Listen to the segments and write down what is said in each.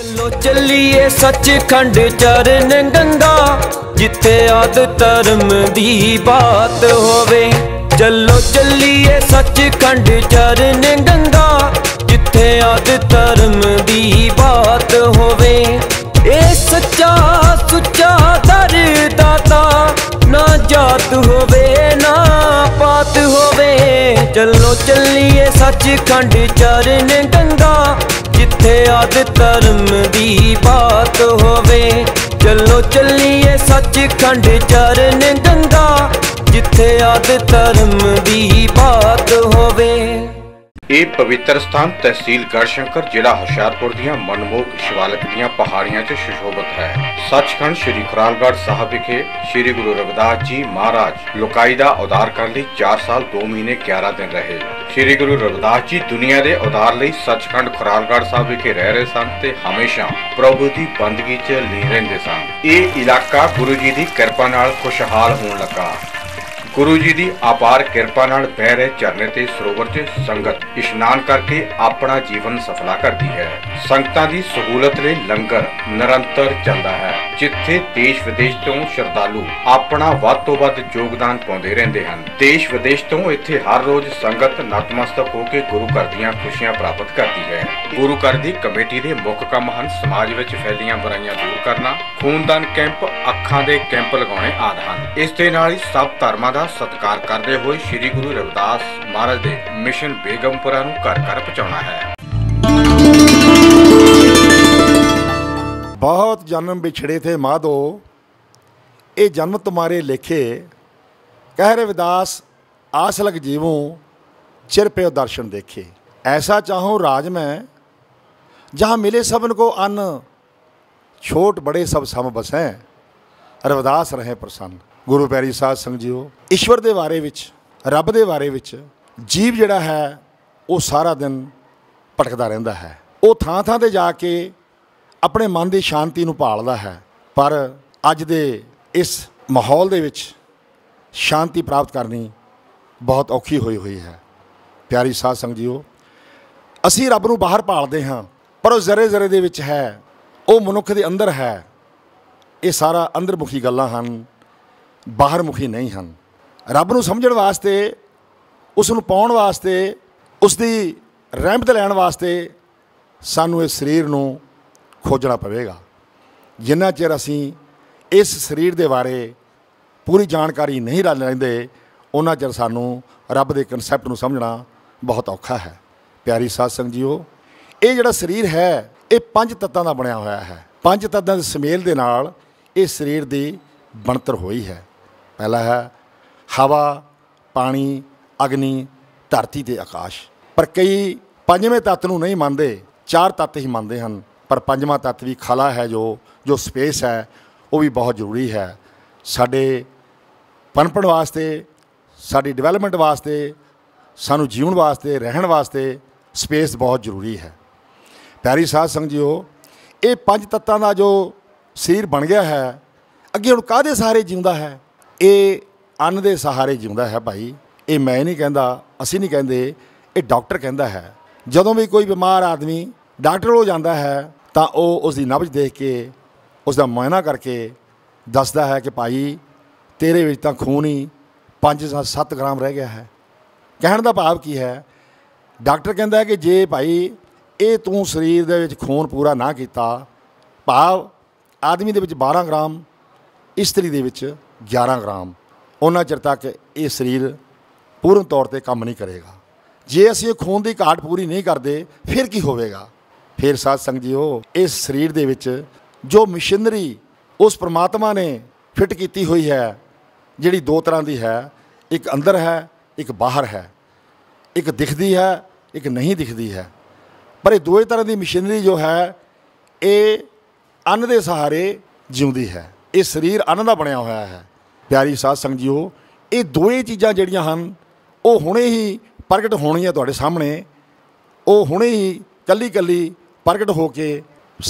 ਚੱਲੋ ਚੱਲੀਏ ਸੱਚਖੰਡ ਚਰਨ ਗੰਗਾ ਜਿੱਥੇ ਆਦ ਧਰਮ ਦੀ ਬਾਤ ਹੋਵੇ ਚੱਲੋ ਚੱਲੀਏ ਸੱਚਖੰਡ ਚਰਨ ਗੰਗਾ ਜਿੱਥੇ ਆਦ ਧਰਮ ਦੀ ਬਾਤ ਹੋਵੇ ਇਹ ਸੱਚਾ ਸੁੱਚਾ ਦਰ ਦਾਤਾ ਨਾ ਜਾਤ ਹੋਵੇ ਨਾ ਪਾਤ ਹੋਵੇ ਚੱਲੋ ਚੱਲੀਏ ਸੱਚਖੰਡ ਚਰਨ ਗੰਗਾ ਜਿੱਥੇ ਆਦ ਧਰਮ ਦੀ ਬਾਤ ਹੋਵੇ ਚੱਲੋ ਚੱਲੀਏ ਸੱਚਖੰਡ ਚਰਨ ਗੰਗਾ ਜਿੱਥੇ ਆਦ ਧਰਮ ਦੀ ਬਾਤ ਹੋਵੇ ਇਹ ਪਵਿੱਤਰ ਸਥਾਨ ਤਹਿਸੀਲ ਗੜਸ਼ੰਕਰ ਜ਼ਿਲ੍ਹਾ ਹੁਸ਼ਿਆਰਪੁਰ ਦੀਆਂ ਮਨਮੋਹਕ ਸ਼ਿਵਾਲਕ ਦੀਆਂ ਪਹਾੜੀਆਂ 'ਚ ਸੁਸ਼ੋਭਿਤ ਹੈ ਸੱਚਖੰਡ ਸ੍ਰੀ ਖਰਾਲਗੜ ਸਾਹਿਬ ਵਿਖੇ ਸ੍ਰੀ ਗੁਰੂ ਰਵਿਦਾਸ ਜੀ ਮਹਾਰਾਜ ਲੋਕਾਈ ਦਾ ਉਦਾਰ ਕਰਨ ਲਈ 4 ਸਾਲ 2 ਮਹੀਨੇ 11 ਦਿਨ ਰਹੇ ਸ੍ਰੀ ਗੁਰੂ ਰਵਿਦਾਸ ਜੀ ਦੁਨੀਆ ਦੇ ਉਦਾਰ ਲਈ ਸੱਚਖੰਡ ਖਰਾਲਗੜ ਸਾਹਿਬ ਵਿਖੇ ਰਹਿ ਰਹੇ ਸਨ ਤੇ ਹਮੇਸ਼ਾ ਪ੍ਰਭੂ ਦੀ ਬੰਦਗੀ 'ਚ ਲੀਨ ਰਹਿੰਦੇ ਸਨ ਇਹ ਇਲਾਕਾ ਗੁਰੂ ਜੀ ਦੀ ਕਿਰਪਾ ਨਾਲ ਖੁਸ਼ਹਾਲ ਹੋਣ ਲੱਗਾ ਗੁਰੂ ਜੀ ਦੀ ਆਪਾਰ ਕਿਰਪਾ ਨਾਲ ਪੈ ਰਹੇ ਚਰਨੇ ਤੇ ਸਰੋਵਰ 'ਚ ਸੰਗਤ ਇਸ਼ਨਾਨ ਕਰਕੇ ਆਪਣਾ ਜੀਵਨ ਸਫਲਾ ਕਰਦੀ ਹੈ ਸੰਗਤਾਂ ਦੀ ਸਹੂਲਤ ਲਈ ਲੰਗਰ ਨਿਰੰਤਰ ਚੱਲਦਾ ਹੈ ਜਿੱਥੇ ਦੇਸ਼ ਵਿਦੇਸ਼ ਤੋਂ ਸ਼ਰਧਾਲੂ ਆਪਣਾ ਵੱਧ ਤੋਂ ਵੱਧ ਯੋਗਦਾਨ ਪਾਉਂਦੇ ਰਹਿੰਦੇ ਹਨ ਦੇਸ਼ ਵਿਦੇਸ਼ ਤੋਂ ਇੱਥੇ ਹਰ ਰੋਜ਼ ਸੰਗਤ ਨਤਮਸਤਕ ਹੋ ਕੇ ਗੁਰੂ ਘਰ ਦੀਆਂ ਖੁਸ਼ੀਆਂ ਪ੍ਰਾਪਤ ਕਰਦੀ ਹੈ ਗੁਰੂ ਘਰ ਦੀ ਕਮੇਟੀ ਦੇ ਮੁੱਖ ਕੰਮ ਹਨ ਸਮਾਜ ਵਿੱਚ ਫੈਲੀਆਂ ਬੁਰਾਈਆਂ ਦੂਰ ਕਰਨਾ ਖੂਨਦਾਨ ਕੈਂਪ ਅੱਖਾਂ ਦੇ ਕੈਂਪ ਲਗਾਉਣੇ ਆਦਿ ਹਨ ਇਸ ਦੇ ਨਾਲ ਹੀ ਸਭ ਧਰਮਾਂ ਦਾ ਦਾ ਸਤਿਕਾਰ ਕਰਦੇ ਹੋਏ ਸ੍ਰੀ ਗੁਰੂ ਰਵਿਦਾਸ ਮਹਾਰਾਜ ਦੇ ਮਿਸ਼ਨ ਬੇਗਮਪੁਰਾ ਨੂੰ ਘਰ ਘਰ ਪਹੁੰਚਾਉਣਾ ਹੈ ਬਹੁਤ ਜਨਮ ਵਿਛੜੇ ਥੇ ਮਾਧੋ ਇਹ ਜਨਮ ਤੁਮਾਰੇ ਲਿਖੇ ਕਹਿ ਰਵਿਦਾਸ ਆਸ ਲਗ ਜੀਵੂ ਚਿਰ ਪਿਓ ਦਰਸ਼ਨ ਦੇਖੇ ਐਸਾ ਚਾਹੋ ਰਾਜ ਮੈਂ ਜਹਾਂ ਮਿਲੇ ਸਭਨ ਕੋ ਅੰਨ ਛੋਟ ਬੜੇ ਸਭ ਸਮ ਬਸੈ ਰਵਿਦਾਸ ਰਹੇ ਪ੍ਰਸੰਨ ਗੁਰੂ ਪੈਰੀ ਸਾਧ ਜੀਓ ਈਸ਼ਵਰ ਦੇ ਬਾਰੇ ਵਿੱਚ ਰੱਬ ਦੇ ਬਾਰੇ ਵਿੱਚ ਜੀਵ ਜਿਹੜਾ ਹੈ ਉਹ ਸਾਰਾ ਦਿਨ ਭਟਕਦਾ ਰਹਿੰਦਾ ਹੈ ਉਹ ਥਾਂ ਥਾਂ ਤੇ ਜਾ ਕੇ ਆਪਣੇ ਮਨ ਦੀ ਸ਼ਾਂਤੀ ਨੂੰ ਭਾਲਦਾ ਹੈ ਪਰ ਅੱਜ ਦੇ ਇਸ ਮਾਹੌਲ ਦੇ ਵਿੱਚ ਸ਼ਾਂਤੀ ਪ੍ਰਾਪਤ ਕਰਨੀ ਬਹੁਤ ਔਖੀ ਹੋਈ ਹੋਈ ਹੈ ਪਿਆਰੀ ਸਾਧ ਸੰਗਤ ਜੀਓ ਅਸੀਂ ਰੱਬ ਨੂੰ ਬਾਹਰ ਭਾਲਦੇ ਹਾਂ ਪਰ ਉਹ ਜ਼ਰੇ ਜ਼ਰੇ ਦੇ ਵਿੱਚ ਹੈ ਉਹ ਮਨੁੱਖ ਦੇ ਅੰਦਰ ਹੈ ਇਹ ਸਾਰਾ ਅੰਦਰਮੁਖੀ ਗੱਲਾਂ ਹਨ ਬਾਹਰ ਮੁਖੀ ਨਹੀਂ ਹਨ ਰੱਬ ਨੂੰ ਸਮਝਣ ਵਾਸਤੇ ਉਸ ਨੂੰ ਪਾਉਣ ਵਾਸਤੇ ਉਸ ਦੀ ਰਹਿਮਤ ਲੈਣ ਵਾਸਤੇ ਸਾਨੂੰ ਇਸ ਸਰੀਰ ਨੂੰ ਖੋਜਣਾ ਪਵੇਗਾ ਜਿੰਨਾ ਚਿਰ ਅਸੀਂ ਇਸ ਸਰੀਰ ਦੇ ਬਾਰੇ ਪੂਰੀ ਜਾਣਕਾਰੀ ਨਹੀਂ ਲੈ ਲੈਂਦੇ ਉਹਨਾਂ ਚਿਰ ਸਾਨੂੰ ਰੱਬ ਦੇ ਕਨਸੈਪਟ ਨੂੰ ਸਮਝਣਾ ਬਹੁਤ ਔਖਾ ਹੈ ਪਿਆਰੀ ਸਾਧ ਸੰਗਤ ਜੀਓ ਇਹ ਜਿਹੜਾ ਸਰੀਰ ਹੈ ਇਹ ਪੰਜ ਤੱਤਾਂ ਦਾ ਬਣਿਆ ਹੋਇਆ ਹੈ ਪੰਜ ਤੱਤਾਂ ਦੇ ਸਮੇਲ ਦੇ ਨਾਲ ਇਹ ਸਰੀਰ ਦੀ ਬਣਤਰ ਹੋਈ ਹੈ ਪਹਿਲਾ ਹੈ ਹਵਾ ਪਾਣੀ ਅਗਨੀ ਧਰਤੀ ਤੇ ਆਕਾਸ਼ ਪਰ ਕਈ ਪੰਜਵੇਂ ਤੱਤ ਨੂੰ ਨਹੀਂ ਮੰਨਦੇ ਚਾਰ ਤੱਤ ਹੀ ਮੰਨਦੇ ਹਨ ਪਰ ਪੰਜਵਾਂ ਤੱਤ ਵੀ ਖਲਾ ਹੈ ਜੋ ਜੋ ਸਪੇਸ ਹੈ ਉਹ ਵੀ ਬਹੁਤ ਜ਼ਰੂਰੀ ਹੈ ਸਾਡੇ ਪਨਪਣ ਵਾਸਤੇ ਸਾਡੀ ਡਿਵੈਲਪਮੈਂਟ ਵਾਸਤੇ ਸਾਨੂੰ ਜੀਵਨ ਵਾਸਤੇ ਰਹਿਣ ਵਾਸਤੇ ਸਪੇਸ ਬਹੁਤ ਜ਼ਰੂਰੀ ਹੈ ਪਿਆਰੀ ਸਾਧ ਜੀਓ ਇਹ ਪੰਜ ਤੱਤਾਂ ਦਾ ਜੋ ਸਰੀਰ ਬਣ ਗਿਆ ਹੈ ਅੱਗੇ ਹੁਣ ਕਾਦੇ ਸਾਰੇ ਜਿਉਂਦਾ ਹੈ ਇਹ ਅੰਨ ਦੇ ਸਹਾਰੇ ਜਿਉਂਦਾ ਹੈ ਭਾਈ ਇਹ ਮੈਂ ਨਹੀਂ ਕਹਿੰਦਾ ਅਸੀਂ ਨਹੀਂ ਕਹਿੰਦੇ ਇਹ ਡਾਕਟਰ ਕਹਿੰਦਾ ਹੈ ਜਦੋਂ ਵੀ ਕੋਈ ਬਿਮਾਰ ਆਦਮੀ ਡਾਕਟਰ ਕੋਲ ਜਾਂਦਾ ਹੈ ਤਾਂ ਉਹ ਉਸ ਦੀ ਨਬਜ਼ ਦੇਖ ਕੇ ਉਸ ਦਾ ਮਾਇਨਾ ਕਰਕੇ ਦੱਸਦਾ ਹੈ ਕਿ ਭਾਈ ਤੇਰੇ ਵਿੱਚ ਤਾਂ ਖੂਨ ਹੀ 5 ਜਾਂ 7 ਗ੍ਰਾਮ ਰਹਿ ਗਿਆ ਹੈ ਕਹਿਣ ਦਾ ਭਾਵ ਕੀ ਹੈ ਡਾਕਟਰ ਕਹਿੰਦਾ ਹੈ ਕਿ ਜੇ ਭਾਈ ਇਹ ਤੂੰ ਸਰੀਰ ਦੇ ਵਿੱਚ ਖੂਨ ਪੂਰਾ ਨਾ ਕੀਤਾ ਭਾਵ ਆਦਮੀ ਦੇ ਵਿੱਚ 12 ਗ੍ਰਾਮ ਇਸਤਰੀ ਦੇ ਵਿੱਚ 11 ਗ੍ਰਾਮ ਉਹਨਾਂ ਚਿਰ ਤੱਕ ਇਹ ਸਰੀਰ ਪੂਰਨ ਤੌਰ ਤੇ ਕੰਮ ਨਹੀਂ ਕਰੇਗਾ ਜੇ ਅਸੀਂ ਖੂਨ ਦੀ ਘਾਟ ਪੂਰੀ ਨਹੀਂ ਕਰਦੇ ਫਿਰ ਕੀ ਹੋਵੇਗਾ ਫਿਰ ਸਾਧ ਸੰਗ ਜੀਓ ਇਸ ਸਰੀਰ ਦੇ ਵਿੱਚ ਜੋ ਮਸ਼ੀਨਰੀ ਉਸ ਪ੍ਰਮਾਤਮਾ ਨੇ ਫਿਟ ਕੀਤੀ ਹੋਈ ਹੈ ਜਿਹੜੀ ਦੋ ਤਰ੍ਹਾਂ ਦੀ ਹੈ ਇੱਕ ਅੰਦਰ ਹੈ ਇੱਕ ਬਾਹਰ ਹੈ ਇੱਕ ਦਿਖਦੀ ਹੈ ਇੱਕ ਨਹੀਂ ਦਿਖਦੀ ਹੈ ਪਰ ਇਹ ਦੋਏ ਤਰ੍ਹਾਂ ਦੀ ਮਸ਼ੀਨਰੀ ਜੋ ਹੈ ਇਹ ਅੰਨ ਦੇ ਸਹਾਰੇ ਜਿਉਂਦੀ ਹੈ ਇਹ ਸਰੀਰ ਅੰਨ ਦਾ ਬਣਿਆ ਹੋਇਆ ਹੈ ਪਿਆਰੀ ਸਾਧ ਸੰਗਤ ਜੀਓ ਇਹ ਦੋਏ ਚੀਜ਼ਾਂ ਜਿਹੜੀਆਂ ਹਨ ਉਹ ਹੁਣੇ ਹੀ ਪ੍ਰਗਟ ਹੋਣੀਆਂ ਤੁਹਾਡੇ ਸਾਹਮਣੇ ਉਹ ਹੁਣੇ ਹੀ ਕੱਲੀ ਕੱਲੀ ਪ੍ਰਗਟ ਹੋ ਕੇ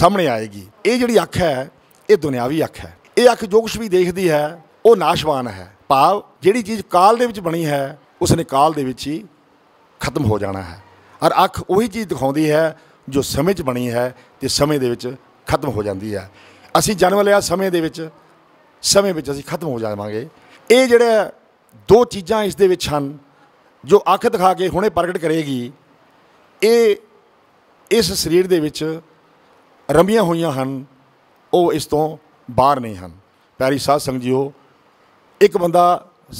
ਸਾਹਮਣੇ ਆਏਗੀ ਇਹ ਜਿਹੜੀ ਅੱਖ ਹੈ ਇਹ ਦੁਨਿਆਵੀ ਅੱਖ ਹੈ ਇਹ ਅੱਖ ਜੋ ਕੁਝ ਵੀ ਦੇਖਦੀ ਹੈ ਉਹ ਨਾਸ਼ਵਾਨ ਹੈ ਭਾਵ ਜਿਹੜੀ ਚੀਜ਼ ਕਾਲ ਦੇ ਵਿੱਚ ਬਣੀ ਹੈ ਉਸ ਨੇ ਕਾਲ ਦੇ ਵਿੱਚ ਹੀ ਖਤਮ ਹੋ ਜਾਣਾ ਹੈ ਔਰ ਅੱਖ ਉਹੀ ਚੀਜ਼ ਦਿਖਾਉਂਦੀ ਹੈ ਜੋ ਸਮੇਂ 'ਚ ਬਣੀ ਹੈ ਤੇ ਸਮੇਂ ਦੇ ਵਿੱਚ ਖਤਮ ਹੋ ਜਾਂਦੀ ਹੈ ਅਸੀਂ ਜਨਮ ਲਿਆ ਸਮੇਂ ਦੇ ਵਿੱਚ ਸਮੇਂ ਵਿੱਚ ਅਸੀਂ ਖਤਮ ਹੋ ਜਾਵਾਂਗੇ ਇਹ ਜਿਹੜਾ ਦੋ ਚੀਜ਼ਾਂ ਇਸ ਦੇ ਵਿੱਚ ਹਨ ਜੋ ਅੱਖ ਦਿਖਾ ਕੇ ਹੁਣੇ ਪ੍ਰਗਟ ਕਰੇਗੀ ਇਹ ਇਸ ਸਰੀਰ ਦੇ ਵਿੱਚ ਰਮੀਆਂ ਹੋਈਆਂ ਹਨ ਉਹ ਇਸ ਤੋਂ ਬਾਹਰ ਨਹੀਂ ਹਨ ਪਿਆਰੀ ਸਾਧ ਜੀਓ ਇੱਕ ਬੰਦਾ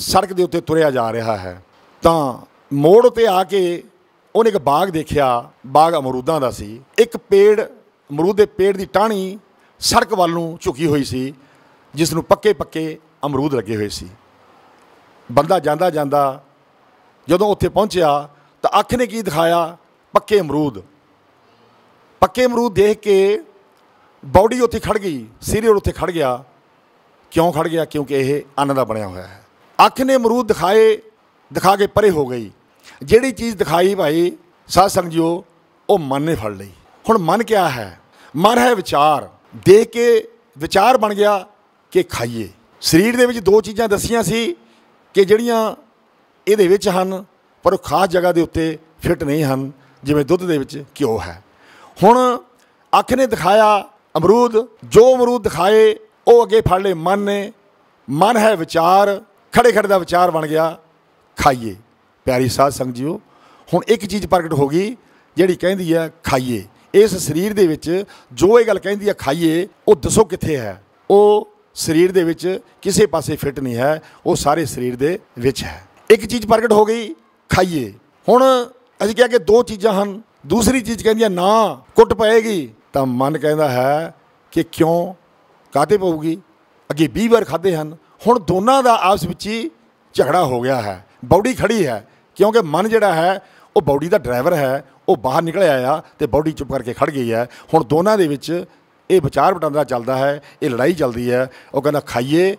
ਸੜਕ ਦੇ ਉੱਤੇ ਤੁਰਿਆ ਜਾ ਰਿਹਾ ਹੈ ਤਾਂ ਮੋੜ ਤੇ ਆ ਕੇ ਉਹਨੇ ਇੱਕ ਬਾਗ ਦੇਖਿਆ ਬਾਗ ਅਮਰੂਦਾਂ ਦਾ ਸੀ ਇੱਕ ਪੇੜ ਅਮਰੂਦ ਦੇ ਪੇੜ ਦੀ ਟਾਹਣੀ ਸੜਕ ਵੱਲ ਨੂੰ ਝੁਕੀ ਹੋਈ ਸੀ ਜਿਸ ਨੂੰ ਪੱਕੇ ਪੱਕੇ ਅਮਰੂਦ ਲੱਗੇ ਹੋਏ ਸੀ ਬੰਦਾ ਜਾਂਦਾ ਜਾਂਦਾ ਜਦੋਂ ਉੱਥੇ ਪਹੁੰਚਿਆ ਤਾਂ ਅੱਖ ਨੇ ਕੀ ਦਿਖਾਇਆ ਪੱਕੇ ਅਮਰੂਦ ਪੱਕੇ ਅਮਰੂਦ ਦੇਖ ਕੇ ਬਾਡੀ ਉੱਥੇ ਖੜ ਗਈ ਸਿਰੇ ਉੱਥੇ ਖੜ ਗਿਆ ਕਿਉਂ ਖੜ ਗਿਆ ਕਿਉਂਕਿ ਇਹ ਅੰਨ ਦਾ ਬਣਿਆ ਹੋਇਆ ਹੈ ਅੱਖ ਨੇ ਅਮਰੂਦ ਦਿਖਾਏ ਦਿਖਾ ਕੇ ਪਰੇ ਹੋ ਗਈ ਜਿਹੜੀ ਚੀਜ਼ ਦਿਖਾਈ ਭਾਈ ਸਾਧ ਸੰਗਜੋ ਉਹ ਮਨ ਨੇ ਫੜ ਲਈ ਹੁਣ ਮਨ ਕਿਆ ਹੈ ਮਨ ਹੈ ਵਿਚਾਰ ਦੇਖ ਕੇ ਵਿਚਾਰ ਬਣ ਗਿਆ ਕਿ ਖਾਈਏ ਸਰੀਰ ਦੇ ਵਿੱਚ ਦੋ ਚੀਜ਼ਾਂ ਦੱਸੀਆਂ ਸੀ ਕਿ ਜਿਹੜੀਆਂ ਇਹਦੇ ਵਿੱਚ ਹਨ ਪਰ ਉਹ ਖਾਸ ਜਗ੍ਹਾ ਦੇ ਉੱਤੇ ਫਿੱਟ ਨਹੀਂ ਹਨ ਜਿਵੇਂ ਦੁੱਧ ਦੇ ਵਿੱਚ ਕਿਉ ਹੈ ਹੁਣ ਅੱਖ ਨੇ ਦਿਖਾਇਆ ਅਮਰੂਦ ਜੋ ਅਮਰੂਦ ਦਿਖਾਏ ਉਹ ਅੱਗੇ ਫੜ ਲਏ ਮਨ ਨੇ ਮਨ ਹੈ ਵਿਚਾਰ ਖੜੇ ਖੜੇ ਦਾ ਵਿਚਾਰ ਬਣ ਗਿਆ ਖਾਈਏ ਪਿਆਰੀ ਸਾਧ ਸੰਗ ਜੀਓ ਹੁਣ ਇੱਕ ਚੀਜ਼ ਪ੍ਰਗਟ ਹੋ ਗਈ ਜਿਹੜੀ ਕਹਿੰਦੀ ਹੈ ਖਾਈਏ ਇਸ ਸਰੀਰ ਦੇ ਵਿੱਚ ਜੋ ਇਹ ਗੱਲ ਕਹਿੰਦੀ ਹੈ ਖਾਈਏ ਉਹ ਦੱਸੋ ਕਿੱਥੇ ਹੈ ਉਹ ਸਰੀਰ ਦੇ ਵਿੱਚ ਕਿਸੇ ਪਾਸੇ ਫਿੱਟ ਨਹੀਂ ਹੈ ਉਹ ਸਾਰੇ ਸਰੀਰ ਦੇ ਵਿੱਚ ਹੈ ਇੱਕ ਚੀਜ਼ ਪ੍ਰਗਟ ਹੋ ਗਈ ਖਾਈਏ ਹੁਣ ਅਸੀਂ ਕਿਹਾ ਕਿ ਦੋ ਚੀਜ਼ਾਂ ਹਨ ਦੂਸਰੀ ਚੀਜ਼ ਕਹਿੰਦੀ ਹੈ ਨਾ ਕੁੱਟ ਪਏਗੀ ਤਾਂ ਮਨ ਕਹਿੰਦਾ ਹੈ ਕਿ ਕਿਉਂ ਕਾਤੇ ਪਊਗੀ ਅੱਗੇ 20 ਵਾਰ ਖਾਦੇ ਹਨ ਹੁਣ ਦੋਨਾਂ ਦਾ ਆਪਸ ਵਿੱਚ ਹੀ ਝਗੜਾ ਹੋ ਗਿਆ ਹੈ ਬਾਡੀ ਖੜੀ ਹੈ ਕਿਉਂਕਿ ਮਨ ਜਿਹੜਾ ਹੈ ਉਹ ਬਾਡੀ ਦਾ ਡਰਾਈਵਰ ਹੈ ਉਹ ਬਾਹਰ ਨਿਕਲ ਆਇਆ ਤੇ ਬਾਡੀ ਚੁੱਪ ਕਰਕੇ ਖੜ ਗਈ ਹੈ ਹੁਣ ਦੋਨਾਂ ਦੇ ਵਿੱਚ ਇਹ ਵਿਚਾਰ ਵਟਾਂਦਰਾ ਚੱਲਦਾ ਹੈ ਇਹ ਲੜਾਈ ਚੱਲਦੀ ਹੈ ਉਹ ਕਹਿੰਦਾ ਖਾਈਏ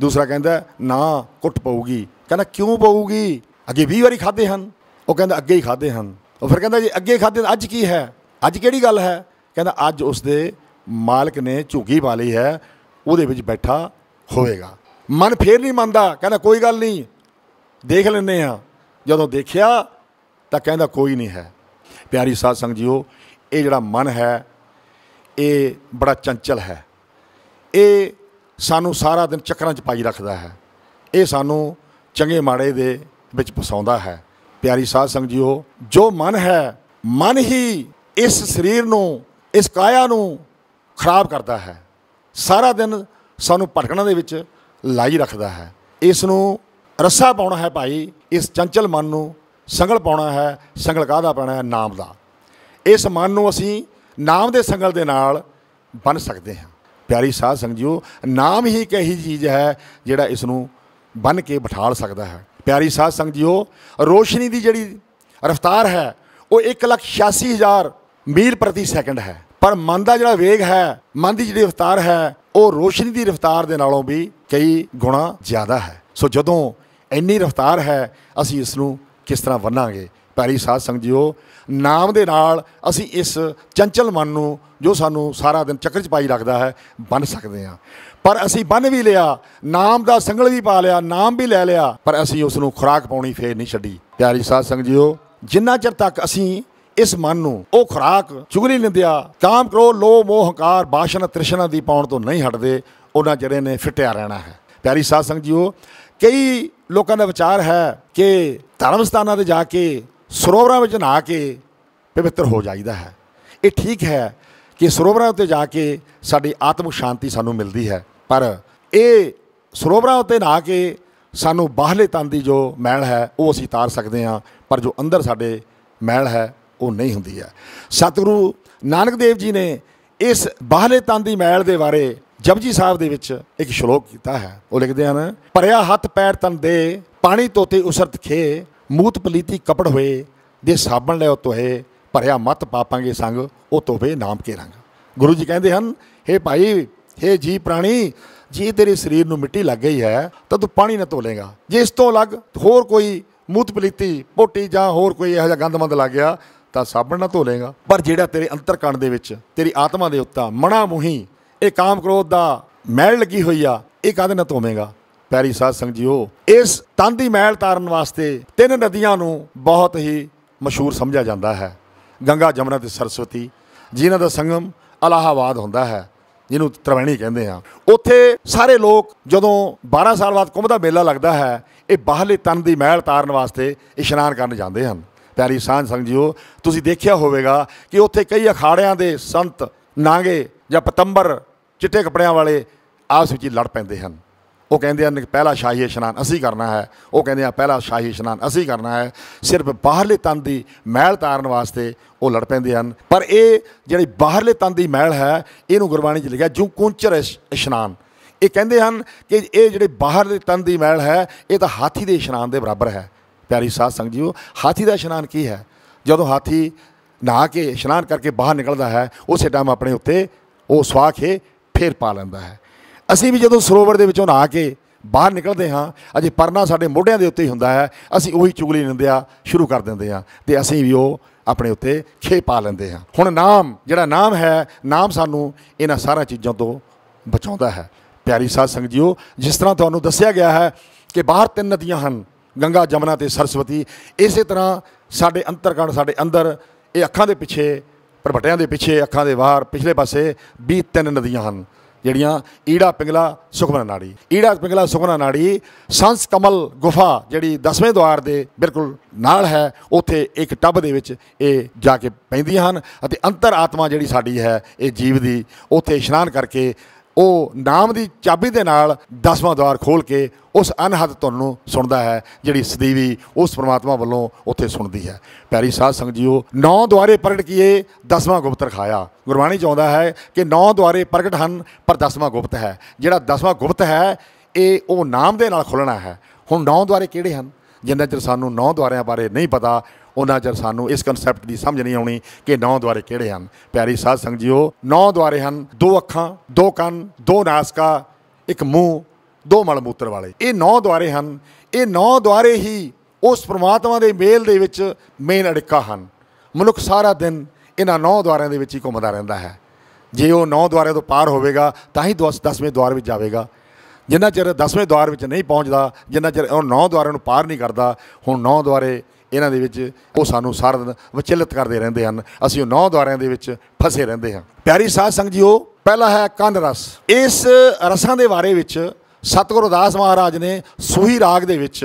ਦੂਸਰਾ ਕਹਿੰਦਾ ਨਾ ਕੁੱਟ ਪਊਗੀ ਕਹਿੰਦਾ ਕਿਉਂ ਪਊਗੀ ਅੱਗੇ 20 ਵਾਰੀ ਖਾਦੇ ਹਨ ਉਹ ਕਹਿੰਦਾ ਅੱਗੇ ਹੀ ਖਾਦੇ ਹਨ ਉਹ ਫਿਰ ਕਹਿੰਦਾ ਜੀ ਅੱਗੇ ਖਾਦੇ ਅੱਜ ਕੀ ਹੈ ਅੱਜ ਕਿਹੜੀ ਗੱਲ ਹੈ ਕਹਿੰਦਾ ਅੱਜ ਉਸ ਦੇ ਮਾਲਕ ਨੇ ਝੁਗੀ ਪਾ ਲਈ ਹੈ ਉਹਦੇ ਵਿੱਚ ਬੈਠਾ ਹੋਵੇਗਾ ਮਨ ਫੇਰ ਨਹੀਂ ਮੰਨਦਾ ਕਹਿੰਦਾ ਕੋਈ ਗੱਲ ਨਹੀਂ ਦੇਖ ਲੈਨੇ ਆ ਜਦੋਂ ਦੇਖਿਆ ਤਾਂ ਕਹਿੰਦਾ ਕੋਈ ਨਹੀਂ ਹੈ ਪਿਆਰੀ ਸਾਧ ਸੰਗ ਜੀਓ ਇਹ ਜਿਹੜਾ ਮਨ ਹੈ ਇਹ ਬੜਾ ਚੰਚਲ ਹੈ ਇਹ ਸਾਨੂੰ ਸਾਰਾ ਦਿਨ ਚੱਕਰਾਂ 'ਚ ਪਾਈ ਰੱਖਦਾ ਹੈ ਇਹ ਸਾਨੂੰ ਚੰਗੇ ਮਾੜੇ ਦੇ ਵਿੱਚ ਫਸਾਉਂਦਾ ਹੈ ਪਿਆਰੀ ਸਾਧ ਸੰਗਤ ਜੀਓ ਜੋ ਮਨ ਹੈ ਮਨ ਹੀ ਇਸ ਸਰੀਰ ਨੂੰ ਇਸ ਕਾਇਆ ਨੂੰ ਖਰਾਬ ਕਰਦਾ ਹੈ ਸਾਰਾ ਦਿਨ ਸਾਨੂੰ ਭਟਕਣਾ ਦੇ ਵਿੱਚ ਲਾਈ ਰੱਖਦਾ ਹੈ ਇਸ ਨੂੰ ਰੱਸਾ ਪਾਉਣਾ ਹੈ ਭਾਈ ਇਸ ਚੰਚਲ ਮਨ ਨੂੰ ਸੰਗਲ ਪਾਉਣਾ ਹੈ ਸੰਗਲ ਕਾਹਦਾ ਪਾਉਣਾ ਹੈ ਨਾਮ ਦਾ ਇਸ ਮਨ ਨੂੰ ਅਸੀਂ ਨਾਮ ਦੇ ਸੰਗਲ ਦੇ ਨਾਲ ਬਣ ਸਕਦੇ ਹਾਂ ਪਿਆਰੀ ਸਾਧ ਜੀਓ ਨਾਮ ਹੀ ਇੱਕ ਇਹੀ ਚੀਜ਼ ਹੈ ਜਿਹੜਾ ਇਸ ਨੂੰ ਬਨ ਕੇ ਬਿਠਾਲ ਸਕਦਾ ਹੈ ਪਿਆਰੀ ਸਾਧ ਜੀਓ ਰੋਸ਼ਨੀ ਦੀ ਜਿਹੜੀ ਰਫ਼ਤਾਰ ਹੈ ਉਹ 186000 ਮੀਲ ਪ੍ਰਤੀ ਸੈਕਿੰਡ ਹੈ ਪਰ ਮਨ ਦਾ ਜਿਹੜਾ ਵੇਗ ਹੈ ਮਨ ਦੀ ਜਿਹੜੀ ਰਫ਼ਤਾਰ ਹੈ ਉਹ ਰੋਸ਼ਨੀ ਦੀ ਰਫ਼ਤਾਰ ਦੇ ਨਾਲੋਂ ਵੀ ਕਈ ਗੁਣਾ ਜ਼ਿਆਦਾ ਹੈ ਸੋ ਜਦੋਂ ਇੰਨੀ ਰਫ਼ਤਾਰ ਹੈ ਅਸੀਂ ਇਸ ਨੂੰ ਕਿਸ ਤਰ੍ਹਾਂ ਵੰਨਾਂਗੇ ਪਿਆਰੀ ਸਾਧ ਜੀਓ ਨਾਮ ਦੇ ਨਾਲ ਅਸੀਂ ਇਸ ਚੰਚਲ ਮਨ ਨੂੰ ਜੋ ਸਾਨੂੰ ਸਾਰਾ ਦਿਨ ਚੱਕਰ 'ਚ ਪਾਈ ਰੱਖਦਾ ਹੈ ਬੰਨ ਸਕਦੇ ਹਾਂ ਪਰ ਅਸੀਂ ਬੰਨ ਵੀ ਲਿਆ ਨਾਮ ਦਾ ਸੰਗਲ ਵੀ ਪਾ ਲਿਆ ਨਾਮ ਵੀ ਲੈ ਲਿਆ ਪਰ ਅਸੀਂ ਉਸ ਨੂੰ ਖੁਰਾਕ ਪਾਉਣੀ ਫੇਰ ਨਹੀਂ ਛੱਡੀ ਪਿਆਰੀ ਸਾਧ ਸੰਗ ਜੀਓ ਜਿੰਨਾ ਚਿਰ ਤੱਕ ਅਸੀਂ ਇਸ ਮਨ ਨੂੰ ਉਹ ਖੁਰਾਕ ਚੁਗਲੀ ਲਿੰਦਿਆ ਕਾਮ ਕਰੋ ਲੋਭ ਮੋਹ ਹੰਕਾਰ ਬਾਸ਼ਨ ਤ੍ਰਿਸ਼ਨਾ ਦੀ ਪਾਉਣ ਤੋਂ ਨਹੀਂ ਹਟਦੇ ਉਹਨਾਂ ਜਿਹੜੇ ਨੇ ਫਿੱਟਿਆ ਰਹਿਣਾ ਹੈ ਪਿਆਰੀ ਸਾਧ ਸੰਗ ਜੀਓ ਕਈ ਲੋਕਾਂ ਦਾ ਵਿਚਾਰ ਹੈ ਕਿ ਧਰਮ ਸਥਾਨਾਂ ਤੇ ਜਾ ਕੇ ਸਰੋਵਰਾਂ ਵਿੱਚ ਨਹਾ ਕੇ ਪਵਿੱਤਰ ਹੋ ਜਾਈਦਾ ਹੈ ਇਹ ਠੀਕ ਹੈ ਕਿ ਸਰੋਵਰਾਂ ਉੱਤੇ ਜਾ ਕੇ ਸਾਡੀ ਆਤਮਿਕ ਸ਼ਾਂਤੀ ਸਾਨੂੰ ਮਿਲਦੀ ਹੈ ਪਰ ਇਹ ਸਰੋਵਰਾਂ ਉੱਤੇ ਨਹਾ ਕੇ ਸਾਨੂੰ ਬਾਹਲੇ ਤਨ ਦੀ ਜੋ ਮੈਲ ਹੈ ਉਹ ਅਸੀਂ ਤਾਰ ਸਕਦੇ ਹਾਂ ਪਰ ਜੋ ਅੰਦਰ ਸਾਡੇ ਮੈਲ ਹੈ ਉਹ ਨਹੀਂ ਹੁੰਦੀ ਹੈ ਸਤਿਗੁਰੂ ਨਾਨਕ ਦੇਵ ਜੀ ਨੇ ਇਸ ਬਾਹਲੇ ਤਨ ਦੀ ਮੈਲ ਦੇ ਬਾਰੇ ਜਪਜੀ ਸਾਹਿਬ ਦੇ ਵਿੱਚ ਇੱਕ ਸ਼ਲੋਕ ਕੀਤਾ ਹੈ ਉਹ ਲਿਖਦੇ ਹਨ ਭਰਿਆ ਹੱਥ ਪੈਰ ਤਨ ਦੇ ਪਾਣੀ ਤੋਤੇ ਉਸਰਤ ਖੇ ਮੂਤ ਪਲੀਤੀ ਕਪੜ ਹੋਏ ਦੇ ਸਾਬਣ ਲੈ ਤੋਹੇ ਭਰਿਆ ਮਤ ਪਾਪਾਂਗੇ ਸੰਗ ਉਹ ਤੋਵੇ ਨਾਮ ਕੇ ਰੰਗ ਗੁਰੂ ਜੀ ਕਹਿੰਦੇ ਹਨ हे ਭਾਈ हे ਜੀ ਪ੍ਰਾਣੀ ਜੀ ਤੇਰੇ ਸਰੀਰ ਨੂੰ ਮਿੱਟੀ ਲੱਗ ਗਈ ਹੈ ਤਾਂ ਤੂੰ ਪਾਣੀ ਨਾ ਧੋਲੇਗਾ ਜੇ ਇਸ ਤੋਂ ਅਲੱਗ ਹੋਰ ਕੋਈ ਮੂਤ ਪਲੀਤੀ ਪੋਟੀ ਜਾਂ ਹੋਰ ਕੋਈ ਇਹੋ ਜਿਹਾ ਗੰਦਮੰਦ ਲੱਗ ਗਿਆ ਤਾਂ ਸਾਬਣ ਨਾ ਧੋਲੇਗਾ ਪਰ ਜਿਹੜਾ ਤੇਰੇ ਅੰਤਰ ਕਣ ਦੇ ਵਿੱਚ ਤੇਰੀ ਆਤਮਾ ਦੇ ਉੱਤਾ ਮਣਾ ਮੁਹੀ ਇਹ ਕਾਮ ਕ੍ਰੋਧ ਦਾ ਮੈਲ ਲੱਗੀ ਹੋਈ ਆ ਇਹ ਕਦ ਨਾ ਧੋਵੇਂਗਾ ਪੈਰੀ ਸਾਧ ਸੰਗ ਜੀਓ ਇਸ ਤਨ ਦੀ ਮੈਲ ਤਾਰਨ ਵਾਸਤੇ ਤਿੰਨ ਨਦੀਆਂ ਨੂੰ ਬਹੁਤ ਹੀ ਮਸ਼ਹੂਰ ਸਮਝਿਆ ਜਾਂਦਾ ਹੈ ਗੰਗਾ ਜਮਨਾ ਤੇ ਸਰਸਵਤੀ ਜਿਨ੍ਹਾਂ ਦਾ ਸੰਗਮ ਅਲਾਹਾਬਾਦ ਹੁੰਦਾ ਹੈ ਜਿਹਨੂੰ ਤ੍ਰਿਵੇਣੀ ਕਹਿੰਦੇ ਆ ਉੱਥੇ ਸਾਰੇ ਲੋਕ ਜਦੋਂ 12 ਸਾਲ ਬਾਅਦ ਕੁੰਭ ਦਾ ਮੇਲਾ ਲੱਗਦਾ ਹੈ ਇਹ ਬਾਹਲੇ ਤਨ ਦੀ ਮਹਿਲ ਤਾਰਨ ਵਾਸਤੇ ਇਸ਼ਨਾਨ ਕਰਨ ਜਾਂਦੇ ਹਨ ਪਿਆਰੀ ਸਾਧ ਸੰਗ ਜੀਓ ਤੁਸੀਂ ਦੇਖਿਆ ਹੋਵੇਗਾ ਕਿ ਉੱਥੇ ਕਈ ਅਖਾੜਿਆਂ ਦੇ ਸੰਤ ਨਾਗੇ ਜਾਂ ਪਤੰਬਰ ਚਿੱਟੇ ਕੱਪੜਿਆਂ ਵਾਲੇ ਆਪਸ ਵਿੱਚ ਲੜ ਪੈਂਦੇ ਹਨ ਉਹ ਕਹਿੰਦੇ ਹਨ ਪਹਿਲਾ ਸ਼ਾਹੀ ਇਸ਼ਨਾਨ ਅਸੀਂ ਕਰਨਾ ਹੈ ਉਹ ਕਹਿੰਦੇ ਆ ਪਹਿਲਾ ਸ਼ਾਹੀ ਇਸ਼ਨਾਨ ਅਸੀਂ ਕਰਨਾ ਹੈ ਸਿਰਫ ਬਾਹਰਲੇ ਤਨ ਦੀ ਮਹਿਲ ਤਾਰਨ ਵਾਸਤੇ ਉਹ ਲੜ ਪੈਂਦੇ ਹਨ ਪਰ ਇਹ ਜਿਹੜੀ ਬਾਹਰਲੇ ਤਨ ਦੀ ਮਹਿਲ ਹੈ ਇਹਨੂੰ ਗੁਰਬਾਣੀ 'ਚ ਲਿਖਿਆ ਜੂ ਕੁੰਚਰ ਇਸ਼ਨਾਨ ਇਹ ਕਹਿੰਦੇ ਹਨ ਕਿ ਇਹ ਜਿਹੜੇ ਬਾਹਰਲੇ ਤਨ ਦੀ ਮਹਿਲ ਹੈ ਇਹ ਤਾਂ ਹਾਥੀ ਦੇ ਇਸ਼ਨਾਨ ਦੇ ਬਰਾਬਰ ਹੈ ਪਿਆਰੀ ਸਾਧ ਸੰਗਤ ਜੀਓ ਹਾਥੀ ਦਾ ਇਸ਼ਨਾਨ ਕੀ ਹੈ ਜਦੋਂ ਹਾਥੀ ਨਹਾ ਕੇ ਇਸ਼ਨਾਨ ਕਰਕੇ ਬਾਹਰ ਨਿਕਲਦਾ ਹੈ ਉਸੇ ਟਾਈਮ ਆਪਣੇ ਉੱਤੇ ਉਹ ਸਵਾਖੇ ਫੇਰ ਪਾ ਲੈਂਦਾ ਹੈ ਅਸੀਂ ਵੀ ਜਦੋਂ ਸਰੋਵਰ ਦੇ ਵਿੱਚੋਂ ਨਹਾ ਕੇ ਬਾਹਰ ਨਿਕਲਦੇ ਹਾਂ ਅਜੇ ਪਰਨਾ ਸਾਡੇ ਮੋਢਿਆਂ ਦੇ ਉੱਤੇ ਹੀ ਹੁੰਦਾ ਹੈ ਅਸੀਂ ਉਹੀ ਚੁਗਲੀ ਨਿੰਦਿਆ ਸ਼ੁਰੂ ਕਰ ਦਿੰਦੇ ਹਾਂ ਤੇ ਅਸੀਂ ਵੀ ਉਹ ਆਪਣੇ ਉੱਤੇ ਖੇ ਪਾ ਲੈਂਦੇ ਹਾਂ ਹੁਣ ਨਾਮ ਜਿਹੜਾ ਨਾਮ ਹੈ ਨਾਮ ਸਾਨੂੰ ਇਹਨਾਂ ਸਾਰਾ ਚੀਜ਼ਾਂ ਤੋਂ ਬਚਾਉਂਦਾ ਹੈ ਪਿਆਰੀ ਸਾਧ ਸੰਗਤ ਜੀਓ ਜਿਸ ਤਰ੍ਹਾਂ ਤੁਹਾਨੂੰ ਦੱਸਿਆ ਗਿਆ ਹੈ ਕਿ ਬਾਹਰ ਤਿੰਨ ਨਦੀਆਂ ਹਨ ਗੰਗਾ ਜਮਨਾ ਤੇ ਸਰਸਵਤੀ ਇਸੇ ਤਰ੍ਹਾਂ ਸਾਡੇ ਅੰਤਰਗਣ ਸਾਡੇ ਅੰਦਰ ਇਹ ਅੱਖਾਂ ਦੇ ਪਿੱਛੇ ਪਰਬਟਿਆਂ ਦੇ ਪਿੱਛੇ ਅੱਖਾਂ ਦੇ ਬਾਹਰ ਪਿਛਲੇ ਪਾਸੇ ਵੀ ਤਿੰਨ ਨਦੀਆਂ ਹਨ ਜਿਹੜੀਆਂ ਈੜਾ ਪਿੰਗਲਾ ਸੁਖਮਨ ਨਾੜੀ ਈੜਾ ਪਿੰਗਲਾ ਸੁਖਮਨ ਨਾੜੀ ਸੰਸ ਕਮਲ ਗੁਫਾ ਜਿਹੜੀ 10ਵੇਂ ਦਵਾਰ ਦੇ ਬਿਲਕੁਲ ਨਾਲ ਹੈ ਉੱਥੇ ਇੱਕ ਟੱਬ ਦੇ ਵਿੱਚ ਇਹ ਜਾ ਕੇ ਪੈਂਦੀਆਂ ਹਨ ਅਤੇ ਅੰਤਰ ਆਤਮਾ ਜਿਹੜੀ ਸਾਡੀ ਹੈ ਇਹ ਜੀਵ ਦੀ ਉੱਥੇ ਇਸ਼ਨਾਨ ਕਰਕੇ ਉਹ ਨਾਮ ਦੀ ਚਾਬੀ ਦੇ ਨਾਲ ਦਸਵਾਂ ਦਵਾਰ ਖੋਲ ਕੇ ਉਸ ਅਨਹਦ ਧੁਨ ਨੂੰ ਸੁਣਦਾ ਹੈ ਜਿਹੜੀ ਸਦੀਵੀ ਉਸ ਪ੍ਰਮਾਤਮਾ ਵੱਲੋਂ ਉੱਥੇ ਸੁਣਦੀ ਹੈ ਪੈਰੀ ਸਾਧ ਸੰਗ ਜੀਓ ਨੌ ਦਵਾਰੇ ਪ੍ਰਗਟ ਕੀਏ ਦਸਵਾਂ ਗੁਪਤ ਰਖਾਇਆ ਗੁਰਬਾਣੀ ਚ ਆਉਂਦਾ ਹੈ ਕਿ ਨੌ ਦਵਾਰੇ ਪ੍ਰਗਟ ਹਨ ਪਰ ਦਸਵਾਂ ਗੁਪਤ ਹੈ ਜਿਹੜਾ ਦਸਵਾਂ ਗੁਪਤ ਹੈ ਇਹ ਉਹ ਨਾਮ ਦੇ ਨਾਲ ਖੁੱਲਣਾ ਹੈ ਹੁਣ ਨੌ ਦਵਾਰੇ ਕਿਹੜੇ ਹਨ ਜਿੰਨਾ ਚਿਰ ਸਾਨੂੰ ਨੌ ਦਵਾਰਿਆਂ ਬਾਰੇ ਨਹੀਂ ਪਤਾ ਉਹਨਾਂ ਚਿਰ ਸਾਨੂੰ ਇਸ ਕਨਸੈਪਟ ਦੀ ਸਮਝ ਨਹੀਂ ਆਉਣੀ ਕਿ ਨੌ ਦੁਆਰੇ ਕਿਹੜੇ ਹਨ ਪਿਆਰੀ ਸਾਧ ਸੰਗ ਜੀਓ ਨੌ ਦੁਆਰੇ ਹਨ ਦੋ ਅੱਖਾਂ ਦੋ ਕੰਨ ਦੋ ਨਾਸਕਾ ਇੱਕ ਮੂੰਹ ਦੋ ਮਲ ਮੂਤਰ ਵਾਲੇ ਇਹ ਨੌ ਦੁਆਰੇ ਹਨ ਇਹ ਨੌ ਦੁਆਰੇ ਹੀ ਉਸ ਪ੍ਰਮਾਤਮਾ ਦੇ ਮੇਲ ਦੇ ਵਿੱਚ ਮੇਨ ਅੜਿੱਕਾ ਹਨ ਮਨੁੱਖ ਸਾਰਾ ਦਿਨ ਇਹਨਾਂ ਨੌ ਦੁਆਰਿਆਂ ਦੇ ਵਿੱਚ ਹੀ ਘੁੰਮਦਾ ਰਹਿੰਦਾ ਹੈ ਜੇ ਉਹ ਨੌ ਦੁਆਰਿਆਂ ਤੋਂ ਪਾਰ ਹੋਵੇਗਾ ਤਾਂ ਹੀ 10ਵੇਂ ਦੁਆਰ ਵਿੱਚ ਜਾਵੇਗਾ ਜਿੰਨਾ ਚਿਰ 10ਵੇਂ ਦੁਆਰ ਵਿੱਚ ਨਹੀਂ ਪਹੁੰਚਦਾ ਜਿੰਨਾ ਚਿਰ ਉਹ ਨੌ ਦੁਆਰਿਆਂ ਨੂੰ ਪਾਰ ਨਹੀਂ ਕਰਦਾ ਹੁਣ ਨੌ ਦੁਆਰੇ ਇਹਨਾਂ ਦੇ ਵਿੱਚ ਉਹ ਸਾਨੂੰ ਸਾਰਾ ਦਿਨ ਵਿਚਲਿਤ ਕਰਦੇ ਰਹਿੰਦੇ ਹਨ ਅਸੀਂ ਉਹ ਨੌ ਦਵਾਰਿਆਂ ਦੇ ਵਿੱਚ ਫਸੇ ਰਹਿੰਦੇ ਹਾਂ ਪਿਆਰੀ ਸਾਧ ਸੰਗਤ ਜੀਓ ਪਹਿਲਾ ਹੈ ਕੰਨ ਰਸ ਇਸ ਰਸਾਂ ਦੇ ਬਾਰੇ ਵਿੱਚ ਸਤਿਗੁਰੂ ਦਾਸ ਮਹਾਰਾਜ ਨੇ ਸੂਹੀ ਰਾਗ ਦੇ ਵਿੱਚ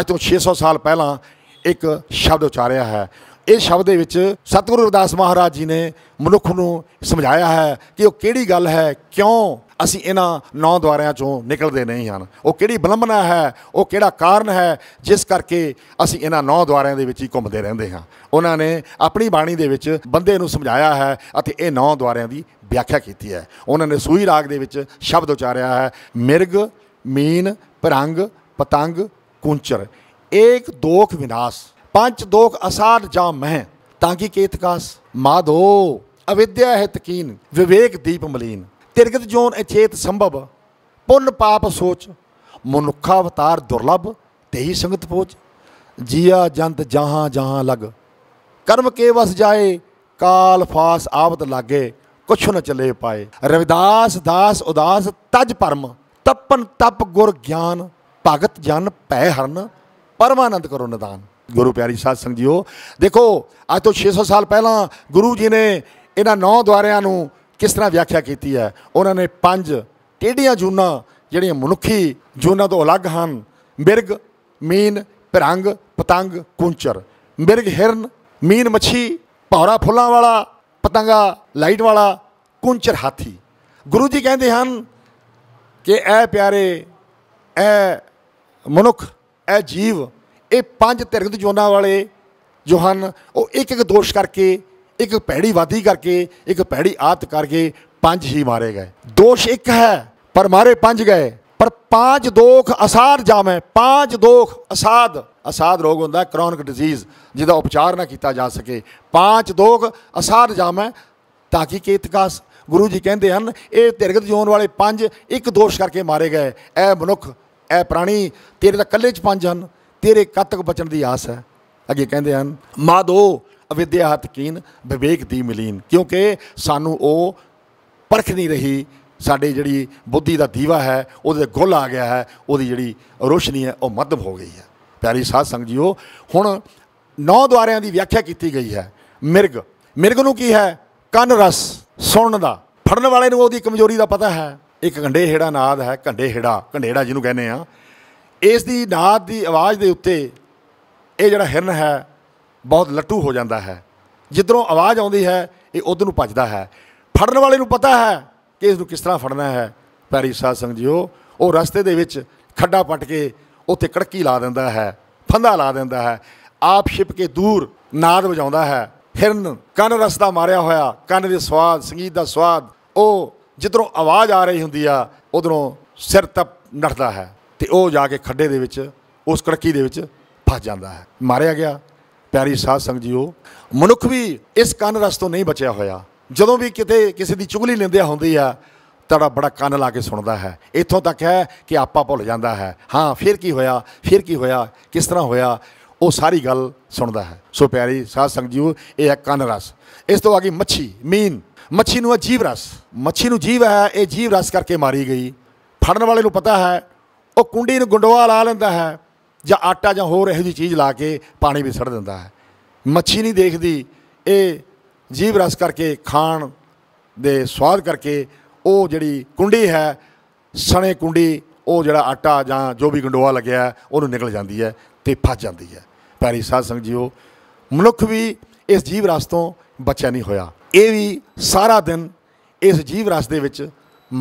ਅੱਜ ਤੋਂ 600 ਸਾਲ ਪਹਿਲਾਂ ਇੱਕ ਸ਼ਬਦ ਉਚਾਰਿਆ ਹੈ ਇਹ ਸ਼ਬਦ ਦੇ ਵਿੱਚ ਸਤਿਗੁਰੂ ਰਵਿਦਾਸ ਮਹਾਰਾਜ ਜੀ ਨੇ ਮਨੁੱਖ ਨੂੰ ਸਮਝਾਇਆ ਹੈ ਕਿ ਉਹ ਕਿਹੜੀ ਗੱਲ ਹੈ ਕਿਉਂ ਅਸੀਂ ਇਹਨਾਂ ਨੌ ਦਵਾਰਿਆਂ ਚੋਂ ਨਿਕਲਦੇ ਨਹੀਂ ਹਨ ਉਹ ਕਿਹੜੀ ਬਲੰਬਨਾ ਹੈ ਉਹ ਕਿਹੜਾ ਕਾਰਨ ਹੈ ਜਿਸ ਕਰਕੇ ਅਸੀਂ ਇਹਨਾਂ ਨੌ ਦਵਾਰਿਆਂ ਦੇ ਵਿੱਚ ਹੀ ਘੁੰਮਦੇ ਰਹਿੰਦੇ ਹਾਂ ਉਹਨਾਂ ਨੇ ਆਪਣੀ ਬਾਣੀ ਦੇ ਵਿੱਚ ਬੰਦੇ ਨੂੰ ਸਮਝਾਇਆ ਹੈ ਅਤੇ ਇਹ ਨੌ ਦਵਾਰਿਆਂ ਦੀ ਵਿਆਖਿਆ ਕੀਤੀ ਹੈ ਉਹਨਾਂ ਨੇ ਸੂਈ ਰਾਗ ਦੇ ਵਿੱਚ ਸ਼ਬਦ ਉਚਾਰਿਆ ਹੈ ਮਿਰਗ ਮੀਨ ਪ੍ਰੰਗ ਪਤੰਗ ਕੁੰਚਰ ਏਕ ਦੋਖ ਵਿਨਾਸ਼ ਪੰਜ ਦੋਖ ਅਸਾਦ ਜਾਂ ਮਹਿ ਤਾਂ ਕਿ ਕੇਤਕਾਸ ਮਾਧੋ ਅਵਿਦਿਆ ਹੈ ਤਕੀਨ ਵਿਵੇਕ ਦੀਪ ਮਲੀਨ ਤਿਰਗਤ ਜੋਨ ਅਚੇਤ ਸੰਭਵ ਪੁੰਨ ਪਾਪ ਸੋਚ ਮਨੁੱਖਾ ਅਵਤਾਰ ਦੁਰਲਭ ਤੇਹੀ ਸੰਗਤ ਪੋਚ ਜੀਆ ਜੰਤ ਜਹਾਂ ਜਹਾਂ ਲਗ ਕਰਮ ਕੇ ਵਸ ਜਾਏ ਕਾਲ ਫਾਸ ਆਵਤ ਲਾਗੇ ਕੁਛ ਨ ਚਲੇ ਪਾਏ ਰਵਿਦਾਸ ਦਾਸ ਉਦਾਸ ਤਜ ਪਰਮ ਤਪਨ ਤਪ ਗੁਰ ਗਿਆਨ ਭਗਤ ਜਨ ਪੈ ਹਰਨ ਪਰਮਾਨੰਦ ਕਰੋ ਨਿਦਾਨ ਗੁਰੂ ਪਿਆਰੀ ਸਾਧ ਸੰਗ ਜੀਓ ਦੇਖੋ ਅੱਜ ਤੋਂ 600 ਸਾਲ ਪਹਿਲਾਂ ਗੁਰੂ ਜੀ ਨੇ ਇਹਨਾਂ ਨੌ ਦੁਆਰਿਆਂ ਨੂੰ ਕਿਸ ਤਰ੍ਹਾਂ ਵਿਆਖਿਆ ਕੀਤੀ ਹੈ ਉਹਨਾਂ ਨੇ ਪੰਜ ਟੇਢੀਆਂ ਜੂਨਾ ਜਿਹੜੀਆਂ ਮਨੁੱਖੀ ਜੂਨਾ ਤੋਂ ਅਲੱਗ ਹਨ ਮਿਰਗ ਮੀਨ ਪਰੰਗ ਪਤੰਗ ਕੁੰਚਰ ਮਿਰਗ ਹਿਰਨ ਮੀਨ ਮੱਛੀ ਭੌਰਾ ਫੁੱਲਾਂ ਵਾਲਾ ਪਤੰਗਾ ਲਾਈਟ ਵਾਲਾ ਕੁੰਚਰ ਹਾਥੀ ਗੁਰੂ ਜੀ ਕਹਿੰਦੇ ਹਨ ਕਿ ਐ ਪਿਆਰੇ ਐ ਮਨੁੱਖ ਐ ਜੀਵ ਇਹ ਪੰਜ ਤਿਰਗਤ ਜੂਨਾ ਵਾਲੇ ਜੋ ਹਨ ਉਹ ਇੱਕ ਇੱਕ ਦੋਸ਼ ਕਰਕੇ ਇੱਕ ਭੈੜੀ ਵਾਦੀ ਕਰਕੇ ਇੱਕ ਭੈੜੀ ਆਤ ਕਰਕੇ ਪੰਜ ਹੀ ਮਾਰੇ ਗਏ ਦੋਸ਼ ਇੱਕ ਹੈ ਪਰ ਮਾਰੇ ਪੰਜ ਗਏ ਪਰ ਪੰਜ ਦੋਖ ਅਸਾਧ ਜਾਵੇਂ ਪੰਜ ਦੋਖ ਅਸਾਦ ਅਸਾਦ ਰੋਗ ਹੁੰਦਾ ਕ੍ਰੋਨਿਕ ਡਿਜ਼ੀਜ਼ ਜਿਹਦਾ ਉਪਚਾਰ ਨਾ ਕੀਤਾ ਜਾ ਸਕੇ ਪੰਜ ਦੋਖ ਅਸਾਧ ਜਾਵੇਂ ਤਾਂ ਕਿ ਕੇਤਕਾਸ ਗੁਰੂ ਜੀ ਕਹਿੰਦੇ ਹਨ ਇਹ ਧਿਰਗਤ ਜੋਨ ਵਾਲੇ ਪੰਜ ਇੱਕ ਦੋਸ਼ ਕਰਕੇ ਮਾਰੇ ਗਏ ਐ ਮਨੁੱਖ ਐ ਪ੍ਰਾਣੀ ਤੇਰੇ ਤਾਂ ਕੱਲੇ ਚ ਪੰਜ ਹਨ ਤੇਰੇ ਕਤਕ ਬਚਣ ਦੀ ਆਸ ਹੈ ਅੱਗੇ ਕਹਿੰਦੇ ਹਨ ਮਾਦੋ ਅਵਿਦਿਆ ਹਤਕੀਨ ਵਿਵੇਕ ਦੀ ਮਲੀਨ ਕਿਉਂਕਿ ਸਾਨੂੰ ਉਹ ਪਰਖ ਨਹੀਂ ਰਹੀ ਸਾਡੇ ਜਿਹੜੀ ਬੁੱਧੀ ਦਾ ਦੀਵਾ ਹੈ ਉਹਦੇ ਗੁੱਲ ਆ ਗਿਆ ਹੈ ਉਹਦੀ ਜਿਹੜੀ ਰੋਸ਼ਨੀ ਹੈ ਉਹ ਮੱਧਮ ਹੋ ਗਈ ਹੈ ਪਿਆਰੀ ਸਾਧ ਸੰਗ ਜੀਓ ਹੁਣ ਨੌ ਦੁਆਰਿਆਂ ਦੀ ਵਿਆਖਿਆ ਕੀਤੀ ਗਈ ਹੈ ਮਿਰਗ ਮਿਰਗ ਨੂੰ ਕੀ ਹੈ ਕੰਨ ਰਸ ਸੁਣਨ ਦਾ ਫੜਨ ਵਾਲੇ ਨੂੰ ਉਹਦੀ ਕਮਜ਼ੋਰੀ ਦਾ ਪਤਾ ਹੈ ਇੱਕ ਘੰਡੇ ਹੇੜਾ ਨਾਦ ਹੈ ਘੰਡੇ ਹੇੜਾ ਘੰਡੇੜਾ ਜਿਹਨੂੰ ਕਹਿੰਦੇ ਆ ਇਸ ਦੀ ਨਾਦ ਦੀ ਆਵਾਜ਼ ਦੇ ਉੱਤੇ ਇਹ ਜਿਹੜਾ ਹਿਰਨ ਹੈ ਬਹੁਤ ਲੱਟੂ ਹੋ ਜਾਂਦਾ ਹੈ ਜਿੱਧਰੋਂ ਆਵਾਜ਼ ਆਉਂਦੀ ਹੈ ਇਹ ਉਧਰ ਨੂੰ ਭੱਜਦਾ ਹੈ ਫੜਨ ਵਾਲੇ ਨੂੰ ਪਤਾ ਹੈ ਕਿ ਇਸ ਨੂੰ ਕਿਸ ਤਰ੍ਹਾਂ ਫੜਨਾ ਹੈ ਪੈਰੀ ਸਾਧ ਸੰਗ ਜੀਓ ਉਹ ਰਸਤੇ ਦੇ ਵਿੱਚ ਖੱਡਾ ਪਟ ਕੇ ਉੱਥੇ ਕੜਕੀ ਲਾ ਦਿੰਦਾ ਹੈ ਫੰਦਾ ਲਾ ਦਿੰਦਾ ਹੈ ਆਪ ਛਿਪ ਕੇ ਦੂਰ ਨਾਦ ਵਜਾਉਂਦਾ ਹੈ ਹਿਰਨ ਕੰਨ ਰਸਦਾ ਮਾਰਿਆ ਹੋਇਆ ਕੰਨ ਦੇ ਸਵਾਦ ਸੰਗੀਤ ਦਾ ਸਵਾਦ ਉਹ ਜਿੱਧਰੋਂ ਆਵਾਜ਼ ਆ ਰਹੀ ਹੁੰਦੀ ਆ ਉਧਰੋਂ ਸਿਰ ਤੱਕ ਨੱਠਦਾ ਹੈ ਤੇ ਉਹ ਜਾ ਕੇ ਖੱਡੇ ਦੇ ਵਿੱਚ ਉਸ ਕੜਕੀ ਦੇ ਵਿੱਚ ਫਸ ਜਾਂਦਾ ਹੈ ਮਾਰਿਆ ਗਿਆ ਪਿਆਰੀ ਸਾਧ ਸੰਗ ਜੀਓ ਮਨੁੱਖ ਵੀ ਇਸ ਕੰਨ ਰਸ ਤੋਂ ਨਹੀਂ ਬਚਿਆ ਹੋਇਆ ਜਦੋਂ ਵੀ ਕਿਤੇ ਕਿਸੇ ਦੀ ਚੁਗਲੀ ਲੈਂਦੇ ਹੁੰਦੀ ਆ ਤੜਾ ਬੜਾ ਕੰਨ ਲਾ ਕੇ ਸੁਣਦਾ ਹੈ ਇੱਥੋਂ ਤੱਕ ਹੈ ਕਿ ਆਪਾ ਭੁੱਲ ਜਾਂਦਾ ਹੈ ਹਾਂ ਫਿਰ ਕੀ ਹੋਇਆ ਫਿਰ ਕੀ ਹੋਇਆ ਕਿਸ ਤਰ੍ਹਾਂ ਹੋਇਆ ਉਹ ਸਾਰੀ ਗੱਲ ਸੁਣਦਾ ਹੈ ਸੋ ਪਿਆਰੀ ਸਾਧ ਸੰਗ ਜੀਓ ਇਹ ਹੈ ਕੰਨ ਰਸ ਇਸ ਤੋਂ ਆ ਗਈ ਮੱਛੀ ਮੀਨ ਮੱਛੀ ਨੂੰ ਜੀਵ ਰਸ ਮੱਛੀ ਨੂੰ ਜੀਵ ਹੈ ਇਹ ਜੀਵ ਰਸ ਕਰਕੇ ਮਾਰੀ ਗਈ ਫੜਨ ਵਾਲੇ ਨੂੰ ਪਤਾ ਹੈ ਉਹ ਕੁੰਡੀ ਨੂੰ ਗੁੰਡਵਾ ਲਾ ਲੈਂਦਾ ਹੈ ਜਾਂ ਆਟਾ ਜਾਂ ਹੋਰ ਇਹੋ ਜੀ ਚੀਜ਼ ਲਾ ਕੇ ਪਾਣੀ ਵੀ ਸੜ ਦਿੰਦਾ ਹੈ ਮੱਛੀ ਨਹੀਂ ਦੇਖਦੀ ਇਹ ਜੀਵ ਰਸ ਕਰਕੇ ਖਾਣ ਦੇ ਸਵਾਦ ਕਰਕੇ ਉਹ ਜਿਹੜੀ ਕੁੰਡੀ ਹੈ ਸਣੇ ਕੁੰਡੀ ਉਹ ਜਿਹੜਾ ਆਟਾ ਜਾਂ ਜੋ ਵੀ ਗੰਡੋਆ ਲੱਗਿਆ ਉਹਨੂੰ ਨਿਕਲ ਜਾਂਦੀ ਹੈ ਤੇ ਫਸ ਜਾਂਦੀ ਹੈ ਪੈਰੀ ਸਾਧ ਸੰਗ ਜੀਓ ਮਨੁੱਖ ਵੀ ਇਸ ਜੀਵ ਰਸ ਤੋਂ ਬਚਿਆ ਨਹੀਂ ਹੋਇਆ ਇਹ ਵੀ ਸਾਰਾ ਦਿਨ ਇਸ ਜੀਵ ਰਸ ਦੇ ਵਿੱਚ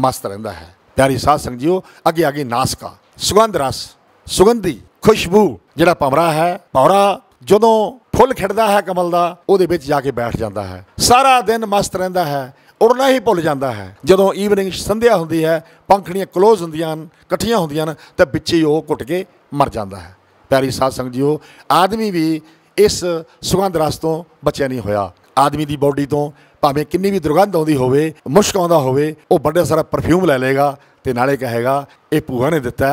ਮਸਤ ਰਹਿੰਦਾ ਹੈ ਪਿਆਰੀ ਸਾਧ ਸੰਗ ਜੀਓ ਅੱਗੇ ਅੱਗੇ ਨਾਸਕਾ ਸੁਗੰਧ ਰਸ ਸੁਗੰਧੀ ਖੁਸ਼ਬੂ ਜਿਹੜਾ ਪਮਰਾ ਹੈ ਭੌਰਾ ਜਦੋਂ ਫੁੱਲ ਖਿੜਦਾ ਹੈ ਕਮਲ ਦਾ ਉਹਦੇ ਵਿੱਚ ਜਾ ਕੇ ਬੈਠ ਜਾਂਦਾ ਹੈ ਸਾਰਾ ਦਿਨ ਮਸਤ ਰਹਿੰਦਾ ਹੈ ਉੜਨਾ ਹੀ ਭੁੱਲ ਜਾਂਦਾ ਹੈ ਜਦੋਂ ਈਵਨਿੰਗ ਸੰਧਿਆ ਹੁੰਦੀ ਹੈ ਪੰਖੜੀਆਂ ਕਲੋਜ਼ ਹੁੰਦੀਆਂ ਹਨ ਇਕੱਠੀਆਂ ਹੁੰਦੀਆਂ ਹਨ ਤਾਂ ਵਿੱਚੇ ਉਹ ਘੁੱਟ ਕੇ ਮਰ ਜਾਂਦਾ ਹੈ ਪਿਆਰੀ ਸਾਧ ਸੰਗਤ ਜੀਓ ਆਦਮੀ ਵੀ ਇਸ ਸੁਗੰਧ ਰਸ ਤੋਂ ਬਚਿਆ ਨਹੀਂ ਹੋਇਆ ਆਦਮੀ ਦੀ ਬਾਡੀ ਤੋਂ ਭਾਵੇਂ ਕਿੰਨੀ ਵੀ ਦੁਰਗੰਧ ਆਉਂਦੀ ਹੋਵੇ ਮੁਸ਼ਕ ਆਉਂਦਾ ਹੋਵੇ ਉਹ ਵੱਡਾ ਸਾਰਾ ਪਰਫਿਊਮ ਲੈ ਲਏਗਾ ਤੇ ਨਾਲੇ ਕਹੇਗਾ ਇਹ ਭੂਆ ਨੇ ਦਿੱਤਾ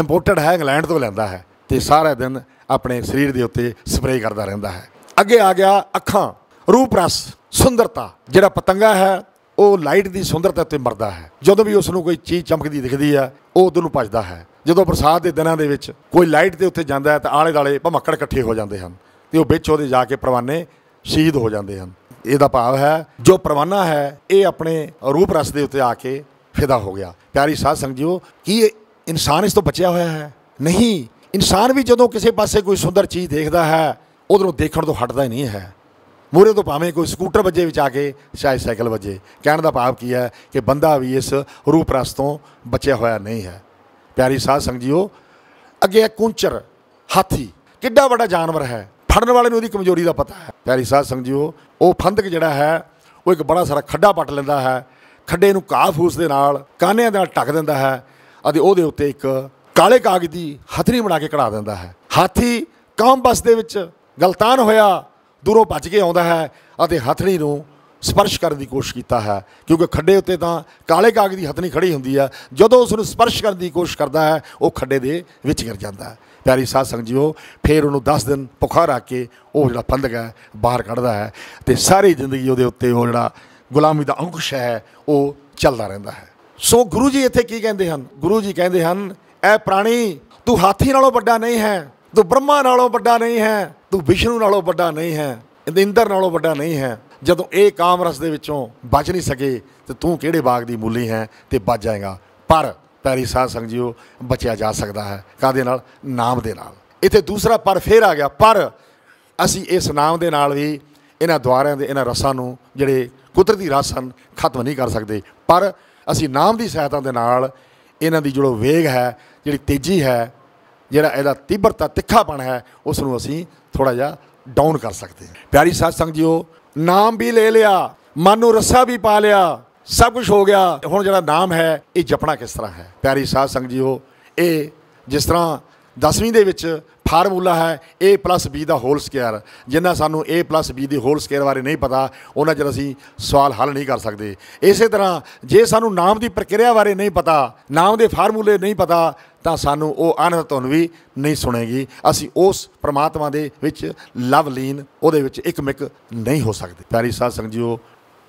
ਇੰਪੋਰਟਡ ਹੈ ਇੰਗਲੈਂਡ ਤੋਂ ਲੈਂਦਾ ਹੈ ਤੇ ਸਾਰਾ ਦਿਨ ਆਪਣੇ ਸਰੀਰ ਦੇ ਉੱਤੇ ਸਪਰੇਅ ਕਰਦਾ ਰਹਿੰਦਾ ਹੈ ਅੱਗੇ ਆ ਗਿਆ ਅੱਖਾਂ ਰੂਪ ਰਸ ਸੁੰਦਰਤਾ ਜਿਹੜਾ ਪਤੰਗਾ ਹੈ ਉਹ ਲਾਈਟ ਦੀ ਸੁੰਦਰਤਾ ਤੇ ਮਰਦਾ ਹੈ ਜਦੋਂ ਵੀ ਉਸ ਨੂੰ ਕੋਈ ਚੀਜ਼ ਚਮਕਦੀ ਦਿਖਦੀ ਆ ਉਹ ਉਦੋਂ ਨੂੰ ਭਜਦਾ ਹੈ ਜਦੋਂ ਬਰਸਾਤ ਦੇ ਦਿਨਾਂ ਦੇ ਵਿੱਚ ਕੋਈ ਲਾਈਟ ਦੇ ਉੱਤੇ ਜਾਂਦਾ ਹੈ ਤਾਂ ਆਲੇ ਦਾਲੇ ਭਮੱਕੜ ਇਕੱਠੇ ਹੋ ਜਾਂਦੇ ਹਨ ਤੇ ਉਹ ਵਿੱਚ ਉਹਦੇ ਜਾ ਕੇ ਪਰਵਾਨੇ ਸ਼ਹੀਦ ਹੋ ਜਾਂਦੇ ਹਨ ਇਹਦਾ ਭਾਵ ਹੈ ਜੋ ਪਰਵਾਨਾ ਹੈ ਇਹ ਆਪਣੇ ਰੂਪ ਰਸ ਦੇ ਉੱਤੇ ਆ ਕੇ ਫਿਦਾ ਹੋ ਗਿਆ ਪਿਆਰੀ ਸਾਧ ਸੰਗਤ ਜੀਓ ਕੀ ਇਨਸਾਨ ਇਸ ਤੋਂ ਬਚਿਆ ਹੋਇਆ ਹੈ ਨਹੀਂ ਇਨਸਾਨ ਵੀ ਜਦੋਂ ਕਿਸੇ ਪਾਸੇ ਕੋਈ ਸੁੰਦਰ ਚੀਜ਼ ਦੇਖਦਾ ਹੈ ਉਧਰੋਂ ਦੇਖਣ ਤੋਂ ਹਟਦਾ ਹੀ ਨਹੀਂ ਹੈ ਮੂਰੇ ਤੋਂ ਭਾਵੇਂ ਕੋਈ ਸਕੂਟਰ ਵੱਜੇ ਵਿੱਚ ਆ ਕੇ ਸ਼ਾਇਦ ਸਾਈਕਲ ਵੱਜੇ ਕਹਿਣ ਦਾ ਭਾਵ ਕੀ ਹੈ ਕਿ ਬੰਦਾ ਵੀ ਇਸ ਰੂਪ ਰਸ ਤੋਂ ਬਚਿਆ ਹੋਇਆ ਨਹੀਂ ਹੈ ਪਿਆਰੀ ਸਾਧ ਸੰਗ ਜੀਓ ਅੱਗੇ ਕੁੰਚਰ ਹਾਥੀ ਕਿੱਡਾ ਵੱਡਾ ਜਾਨਵਰ ਹੈ ਫੜਨ ਵਾਲੇ ਨੂੰ ਉਹਦੀ ਕਮਜ਼ੋਰੀ ਦਾ ਪਤਾ ਹੈ ਪਿਆਰੀ ਸਾਧ ਸੰਗ ਜੀਓ ਉਹ ਫੰਦਕ ਜਿਹੜਾ ਹੈ ਉਹ ਇੱਕ ਬੜਾ ਸਾਰਾ ਖੱਡਾ ਪੱਟ ਲੈਂਦਾ ਹੈ ਖੱਡੇ ਨੂੰ ਕਾਫੂਸ ਫੂਸ ਦੇ ਨਾਲ ਕਾਨਿਆਂ ਨਾਲ ਟੱਕ ਦਿੰਦਾ ਹੈ ਅਤੇ ਉਹਦੇ ਉੱਤੇ ਇੱਕ ਕਾਲੇ ਕਾਗਜ਼ ਦੀ ਹਥਰੀ ਬਣਾ ਕੇ ਕਢਾ ਦਿੰਦਾ ਹੈ ਹਾਥੀ ਕਾਮ ਬਸ ਦੇ ਵਿੱਚ ਗਲਤਾਨ ਹੋਇਆ ਦੂਰੋਂ ਭੱਜ ਕੇ ਆਉਂਦਾ ਹੈ ਅਤੇ ਹਥਣੀ ਨੂੰ ਸਪਰਸ਼ ਕਰਨ ਦੀ ਕੋਸ਼ਿਸ਼ ਕੀਤਾ ਹੈ ਕਿਉਂਕਿ ਖੱਡੇ ਉੱਤੇ ਤਾਂ ਕਾਲੇ ਕਾਗਜ਼ ਦੀ ਹਥਨੀ ਖੜੀ ਹੁੰਦੀ ਹੈ ਜਦੋਂ ਉਸ ਨੂੰ ਸਪਰਸ਼ ਕਰਨ ਦੀ ਕੋਸ਼ਿਸ਼ ਕਰਦਾ ਹੈ ਉਹ ਖੱਡੇ ਦੇ ਵਿੱਚ ਗਿਰ ਜਾਂਦਾ ਹੈ ਪਿਆਰੀ ਸਾਧ ਸੰਗਤ ਜੀਓ ਫਿਰ ਉਹਨੂੰ 10 ਦਿਨ ਭੁੱਖਾ ਰੱਖ ਕੇ ਉਹ ਜਿਹੜਾ ਫੰਦਕ ਹੈ ਬਾਹਰ ਕੱਢਦਾ ਹੈ ਤੇ ਸਾਰੀ ਜ਼ਿੰਦਗੀ ਉਹਦੇ ਉੱਤੇ ਉਹ ਜਿਹੜਾ ਗੁਲਾਮੀ ਦਾ ਅੰਕੁਸ਼ ਹੈ ਉਹ ਚੱਲਦਾ ਰਹਿੰਦਾ ਹੈ ਸੋ ਗੁਰੂ ਜੀ ਇੱਥੇ ਕੀ ਕਹਿੰਦੇ ਹਨ ਗੁਰੂ ਜੀ ਕਹਿੰਦੇ ਹਨ ਐ ਪ੍ਰਾਣੀ ਤੂੰ ਹਾਥੀ ਨਾਲੋਂ ਵੱਡਾ ਨਹੀਂ ਹੈ ਤੂੰ ਬ੍ਰਹਮਾ ਨਾਲੋਂ ਵੱਡਾ ਨਹੀਂ ਹੈ ਤੂੰ ਵਿਸ਼ਨੂੰ ਨਾਲੋਂ ਵੱਡਾ ਨਹੀਂ ਹੈ ਇੰਦਰ ਨਾਲੋਂ ਵੱਡਾ ਨਹੀਂ ਹੈ ਜਦੋਂ ਇਹ ਕਾਮ ਰਸ ਦੇ ਵਿੱਚੋਂ ਬਚ ਨਹੀਂ ਸਕੇ ਤੇ ਤੂੰ ਕਿਹੜੇ ਬਾਗ ਦੀ ਮੂਲੀ ਹੈ ਤੇ ਬਚ ਜਾਏਗਾ ਪਰ ਪੈਰੀ ਸਾਧ ਸੰਗ ਜੀਓ ਬਚਿਆ ਜਾ ਸਕਦਾ ਹੈ ਕਾਦੇ ਨਾਲ ਨਾਮ ਦੇ ਨਾਲ ਇੱਥੇ ਦੂਸਰਾ ਪਰ ਫੇਰ ਆ ਗਿਆ ਪਰ ਅਸੀਂ ਇਸ ਨਾਮ ਦੇ ਨਾਲ ਵੀ ਇਹਨਾਂ ਦੁਆਰਿਆਂ ਦੇ ਇਹਨਾਂ ਰਸਾਂ ਨੂੰ ਜਿਹੜੇ ਕੁਦਰਤੀ ਰਸ ਹਨ ਖਤਮ ਨਹੀਂ ਕਰ ਸਕਦੇ ਪਰ ਅਸੀਂ ਨਾਮ ਦੀ ਸਹਾਇਤਾ ਦੇ ਨਾਲ ਇਹਨਾਂ ਦੀ ਜਿਹੜਾ ਵੇਗ ਹੈ ਜਿਹੜੀ ਤੇਜ਼ੀ ਹੈ ਜਿਹੜਾ ਇਹਦਾ ਤੀਬਰਤਾ ਤਿੱਖਾਪਣ ਹੈ ਉਸ ਨੂੰ ਅਸੀਂ ਥੋੜਾ ਜਿਹਾ ਡਾਊਨ ਕਰ ਸਕਦੇ ਹਾਂ ਪਿਆਰੀ ਸਾਧ ਸੰਗ ਜੀਓ ਨਾਮ ਵੀ ਲੈ ਲਿਆ ਮਨ ਨੂੰ ਰੱਸਾ ਵੀ ਪਾ ਲਿਆ ਸਭ ਕੁਝ ਹੋ ਗਿਆ ਹੁਣ ਜਿਹੜਾ ਨਾਮ ਹੈ ਇਹ ਜਪਣਾ ਕਿਸ ਤਰ੍ਹਾਂ ਹੈ ਪਿਆਰੀ ਸਾਧ ਸੰਗ ਜੀਓ ਇਹ ਜਿਸ ਤਰ੍ਹਾਂ 10ਵੀਂ ਦੇ ਵਿੱਚ ਫਾਰਮੂਲਾ ਹੈ a b ਦਾ ਹੋਲ ਸਕੁਅਰ ਜਿੰਨਾ ਸਾਨੂੰ a b ਦੀ ਹੋਲ ਸਕੁਅਰ ਬਾਰੇ ਨਹੀਂ ਪਤਾ ਉਹਨਾਂ ਜਦ ਅਸੀਂ ਸਵਾਲ ਹੱਲ ਨਹੀਂ ਕਰ ਸਕਦੇ ਇਸੇ ਤਰ੍ਹਾਂ ਜੇ ਸਾਨੂੰ ਨਾਮ ਦੀ ਪ੍ਰਕਿਰਿਆ ਬਾਰੇ ਨਹੀਂ ਪਤਾ ਨਾਮ ਦੇ ਫਾਰਮੂਲੇ ਨਹੀਂ ਪਤਾ ਤਾਂ ਸਾਨੂੰ ਉਹ ਅਨੰਤ ਧੁਨ ਵੀ ਨਹੀਂ ਸੁਣੇਗੀ ਅਸੀਂ ਉਸ ਪ੍ਰਮਾਤਮਾ ਦੇ ਵਿੱਚ ਲਵ ਲੀਨ ਉਹਦੇ ਵਿੱਚ ਇੱਕ ਮਿਕ ਨਹੀਂ ਹੋ ਸਕਦੇ ਪਿਆਰੀ ਸਾਧ ਸੰਗਤ ਜੀਓ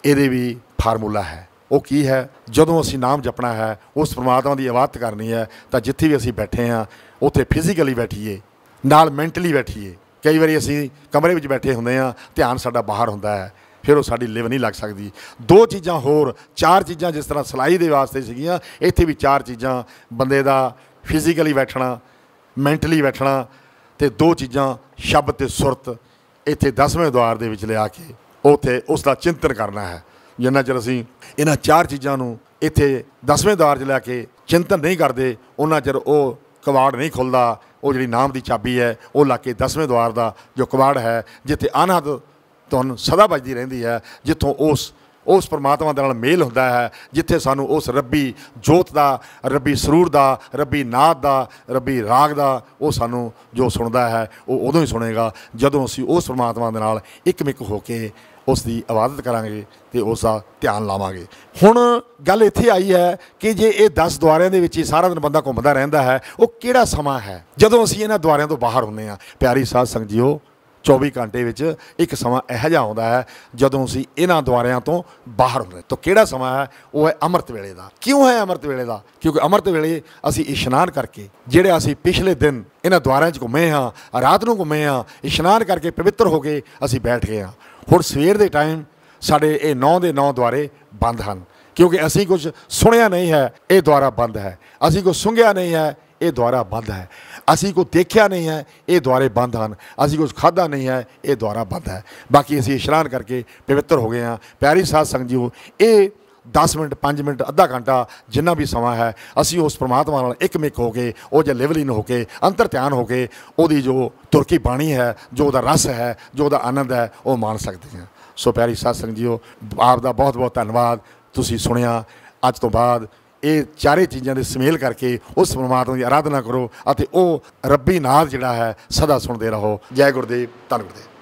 ਇਹਦੇ ਵੀ ਫਾਰਮੂਲਾ ਹੈ ਉਹ ਕੀ ਹੈ ਜਦੋਂ ਅਸੀਂ ਨਾਮ ਜਪਣਾ ਹੈ ਉਸ ਪ੍ਰਮਾਤਮਾ ਦੀ ਆਵਾਜ਼ ਕਰਨੀ ਹੈ ਤਾਂ ਜਿੱਥੇ ਵੀ ਅਸੀਂ ਬੈਠੇ ਹਾਂ ਉੱਥੇ ਫਿਜ਼ੀਕਲੀ ਬੈਠੀਏ ਨਾਲ ਮੈਂਟਲੀ ਬੈਠੀਏ ਕਈ ਵਾਰੀ ਅਸੀਂ ਕਮਰੇ ਵਿੱਚ ਬੈਠੇ ਹੁੰਦੇ ਆ ਧਿਆਨ ਸਾਡਾ ਬਾਹਰ ਹੁੰਦਾ ਹੈ ਫਿਰ ਉਹ ਸਾਡੀ ਲਿਵ ਨਹੀਂ ਲੱਗ ਸਕਦੀ ਦੋ ਚੀਜ਼ਾਂ ਹੋਰ ਚਾਰ ਚੀਜ਼ਾਂ ਜਿਸ ਤਰ੍ਹਾਂ ਸਲਾਈ ਦੇ ਵਾਸਤੇ ਸੀਗੀਆਂ ਇੱਥੇ ਵੀ ਚਾਰ ਚੀਜ਼ਾਂ ਬੰਦੇ ਦਾ ਫਿਜ਼ੀਕਲੀ ਬੈਠਣਾ ਮੈਂਟਲੀ ਬੈਠਣਾ ਤੇ ਦੋ ਚੀਜ਼ਾਂ ਸ਼ਬਦ ਤੇ ਸੁਰਤ ਇੱਥੇ 10ਵੇਂ ਦੁਆਰ ਦੇ ਵਿੱਚ ਲਿਆ ਕੇ ਉਥੇ ਉਸ ਦਾ ਚਿੰਤਨ ਕਰਨਾ ਹੈ ਜਿੰਨਾ ਚਿਰ ਅਸੀਂ ਇਹਨਾਂ ਚਾਰ ਚੀਜ਼ਾਂ ਨੂੰ ਇੱਥੇ 10ਵੇਂ ਦੁਆਰ 'ਚ ਲਿਆ ਕੇ ਚਿੰਤਨ ਨਹੀਂ ਕਰਦੇ ਉਹਨਾਂ ਚਿਰ ਉਹ ਕਵਾੜ ਨਹੀਂ ਖੁੱਲਦਾ ਉਹ ਜਿਹੜੀ ਨਾਮ ਦੀ ਚਾਬੀ ਹੈ ਉਹ ਲਾ ਕੇ ਦਸਵੇਂ ਦਵਾਰ ਦਾ ਜੋ ਕਵਾੜ ਹੈ ਜਿੱਥੇ ਅਨਹਦ ਤੁਨ ਸਦਾ ਵੱਜਦੀ ਰਹਿੰਦੀ ਹੈ ਜਿੱਥੋਂ ਉਸ ਉਸ ਪਰਮਾਤਮਾ ਦੇ ਨਾਲ ਮੇਲ ਹੁੰਦਾ ਹੈ ਜਿੱਥੇ ਸਾਨੂੰ ਉਸ ਰੱਬੀ ਜੋਤ ਦਾ ਰੱਬੀ ਸਰੂਰ ਦਾ ਰੱਬੀ ਨਾਦ ਦਾ ਰੱਬੀ ਰਾਗ ਦਾ ਉਹ ਸਾਨੂੰ ਜੋ ਸੁਣਦਾ ਹੈ ਉਹ ਉਦੋਂ ਹੀ ਸੁਣੇਗਾ ਜਦੋਂ ਅਸੀਂ ਉਸ ਪਰਮਾਤਮਾ ਦੇ ਨਾਲ ਇੱਕਮਿਕ ਹੋ ਕੇ ਉਸ ਦੀ ਇਬਾਦਤ ਕਰਾਂਗੇ ਤੇ ਉਸ ਦਾ ਧਿਆਨ ਲਾਵਾਂਗੇ ਹੁਣ ਗੱਲ ਇੱਥੇ ਆਈ ਹੈ ਕਿ ਜੇ ਇਹ 10 ਦੁਆਰਿਆਂ ਦੇ ਵਿੱਚ ਹੀ ਸਾਰਾ ਦਿਨ ਬੰਦਾ ਘੁੰਮਦਾ ਰਹਿੰਦਾ ਹੈ ਉਹ ਕਿਹੜਾ ਸਮਾਂ ਹੈ ਜਦੋਂ ਅਸੀਂ ਇਹਨਾਂ ਦੁਆਰਿਆਂ ਤੋਂ ਬਾਹਰ ਹੁੰਨੇ ਆ ਪਿਆਰੀ ਸਾਧ ਸੰਗਤ ਜੀਓ 24 ਘੰਟੇ ਵਿੱਚ ਇੱਕ ਸਮਾਂ ਇਹੋ ਜਿਹਾ ਆਉਂਦਾ ਹੈ ਜਦੋਂ ਅਸੀਂ ਇਹਨਾਂ ਦੁਆਰਿਆਂ ਤੋਂ ਬਾਹਰ ਹੁੰਦੇ ਤਾਂ ਕਿਹੜਾ ਸਮਾਂ ਹੈ ਉਹ ਹੈ ਅਮਰਤ ਵੇਲੇ ਦਾ ਕਿਉਂ ਹੈ ਅਮਰਤ ਵੇਲੇ ਦਾ ਕਿਉਂਕਿ ਅਮਰਤ ਵੇਲੇ ਅਸੀਂ ਇਸ਼ਨਾਨ ਕਰਕੇ ਜਿਹੜੇ ਅਸੀਂ ਪਿਛਲੇ ਦਿਨ ਇਹਨਾਂ ਦੁਆਰਿਆਂ 'ਚ ਘੁੰਮੇ ਹਾਂ ਰਾਤ ਨੂੰ ਘੁੰਮੇ ਹਾਂ ਇਸ਼ਨਾਨ ਕਰਕੇ ਪਵਿੱਤਰ ਹੋ ਕੇ ਅਸੀਂ ਬੈਠ ਗਏ ਹਾਂ ਹੁਣ ਸਵੇਰ ਦੇ ਟਾਈਮ ਸਾਡੇ ਇਹ 9 ਦੇ 9 ਦੁਆਰੇ ਬੰਦ ਹਨ ਕਿਉਂਕਿ ਅਸੀਂ ਕੁਝ ਸੁਣਿਆ ਨਹੀਂ ਹੈ ਇਹ ਦੁਆਰਾ ਬੰਦ ਹੈ ਅਸੀਂ ਕੁਝ ਸੁੰਘਿਆ ਨਹੀਂ ਹੈ ਇਹ ਦੁਆਰਾ ਬੰਦ ਹੈ ਅਸੀਂ ਕੁਝ ਦੇਖਿਆ ਨਹੀਂ ਹੈ ਇਹ ਦੁਆਰੇ ਬੰਦ ਹਨ ਅਸੀਂ ਕੁਝ ਖਾਦਾ ਨਹੀਂ ਹੈ ਇਹ ਦੁਆਰਾ ਬੰਦ ਹੈ ਬਾਕੀ ਅਸੀਂ ਇਸ਼ਰਾਨ ਕਰਕੇ ਪਵਿੱਤਰ ਹੋ ਗਏ ਹਾਂ ਪਿਆਰੀ ਸਾਧ ਸੰਗਤ ਜੀਓ ਇਹ 10 ਮਿੰਟ 5 ਮਿੰਟ ਅੱਧਾ ਘੰਟਾ ਜਿੰਨਾ ਵੀ ਸਮਾਂ ਹੈ ਅਸੀਂ ਉਸ ਪ੍ਰਮਾਤਮਾ ਨਾਲ ਇੱਕਮਿਕ ਹੋ ਕੇ ਉਹ ਜੇ ਲਿਵਲੀਨ ਹੋ ਕੇ ਅੰਤਰ ਧਿਆਨ ਹੋ ਕੇ ਉਹਦੀ ਜੋ ਤੁਰਕੀ ਬਾਣੀ ਹੈ ਜੋ ਉਹਦਾ ਰਸ ਹੈ ਜੋ ਉਹਦਾ ਆਨੰਦ ਹੈ ਉਹ ਮਾਣ ਸਕਦੇ ਹਾਂ ਸੋ ਪਿਆਰੀ ਸਾਧ ਸੰਗਤ ਜੀਓ ਆਪ ਦਾ ਬਹੁਤ ਬਹੁਤ ਧੰਨਵਾਦ ਤੁਸੀਂ ਸੁਣਿਆ ਅੱਜ ਤੋਂ ਬਾਅਦ ਇਹ ਚਾਰੇ ਚੀਜ਼ਾਂ ਦੇ ਸਮੇਲ ਕਰਕੇ ਉਸ ਪ੍ਰਮਾਤਮਾ ਦੀ ਆਰਾਧਨਾ ਕਰੋ ਅਤੇ ਉਹ ਰੱਬੀ ਨਾਦ ਜਿਹੜਾ ਹੈ ਸਦਾ ਸੁਣਦੇ ਰਹੋ ਜੈ ਗੁਰਦੇਵ ਧੰਨ ਗੁਰਦੇਵ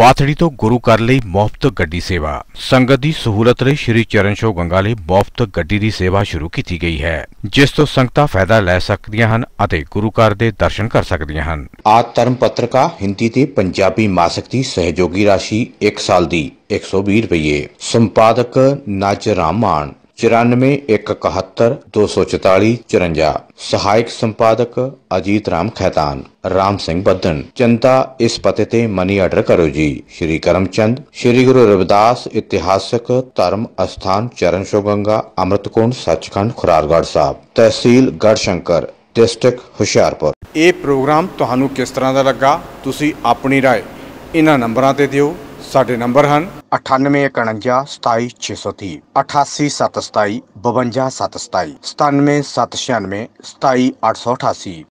ਬਾਥੜੀ ਤੋਂ ਗੁਰੂ ਕਰ ਲਈ ਮੁਫਤ ਗੱਡੀ ਸੇਵਾ ਸੰਗਤ ਦੀ ਸਹੂਲਤ ਲਈ ਸ੍ਰੀ ਚਰਨ ਸ਼ੋ ਗੰਗਾ ਲਈ ਮੁਫਤ ਗੱਡੀ ਦੀ ਸੇਵਾ ਸ਼ੁਰੂ ਕੀਤੀ ਗਈ ਹੈ ਜਿਸ ਤੋਂ ਸੰਗਤਾਂ ਫਾਇਦਾ ਲੈ ਸਕਦੀਆਂ ਹਨ ਅਤੇ ਗੁਰੂ ਘਰ ਦੇ ਦਰਸ਼ਨ ਕਰ ਸਕਦੀਆਂ ਹਨ ਆ ਧਰਮ ਪੱਤਰਕਾ ਹਿੰਦੀ ਤੇ ਪੰਜਾਬੀ ਮਾਸਿਕ ਦੀ ਸਹਿਯੋਗੀ ਰਾਸ਼ੀ 1 ਸਾਲ ਦੀ 120 ਰੁਪਏ ਸੰਪਾਦਕ ਨਾਚ ਰਾਮਾਨ 9417124454 ਸਹਾਇਕ ਸੰਪਾਦਕ ਅਜੀਤ ਰਾਮ ਖੈਤਾਨ ਰਾਮ ਸਿੰਘ ਬੱਦਨ ਚੰਤਾ ਇਸ ਪਤੇ ਤੇ ਮਨੀ ਆਰਡਰ ਕਰੋ ਜੀ ਸ਼੍ਰੀ ਕਰਮਚੰਦ ਸ਼੍ਰੀ ਗੁਰੂ ਰਵਿਦਾਸ ਇਤਿਹਾਸਕ ਧਰਮ ਅਸਥਾਨ ਚਰਨ ਸ਼ੋਗੰਗਾ ਅੰਮ੍ਰਿਤਕੋਣ ਸੱਚਖੰਡ ਖੁਰਾਰਗੜ ਸਾਹਿਬ ਤਹਿਸੀਲ ਗੜਸ਼ੰਕਰ ਡਿਸਟ੍ਰਿਕਟ ਹੁਸ਼ਿਆਰਪੁਰ ਇਹ ਪ੍ਰੋਗਰਾਮ ਤੁਹਾਨੂੰ ਕਿਸ ਤਰ੍ਹਾਂ ਦਾ ਲੱਗਾ ਤੁਸੀਂ ਆਪਣੀ رائے ਇਹਨਾਂ ਨੰਬਰਾਂ ਤੇ ਦਿਓ ਸਾਡੇ ਨੰਬਰ ਹਨ 27630 8877 52727 97796 27888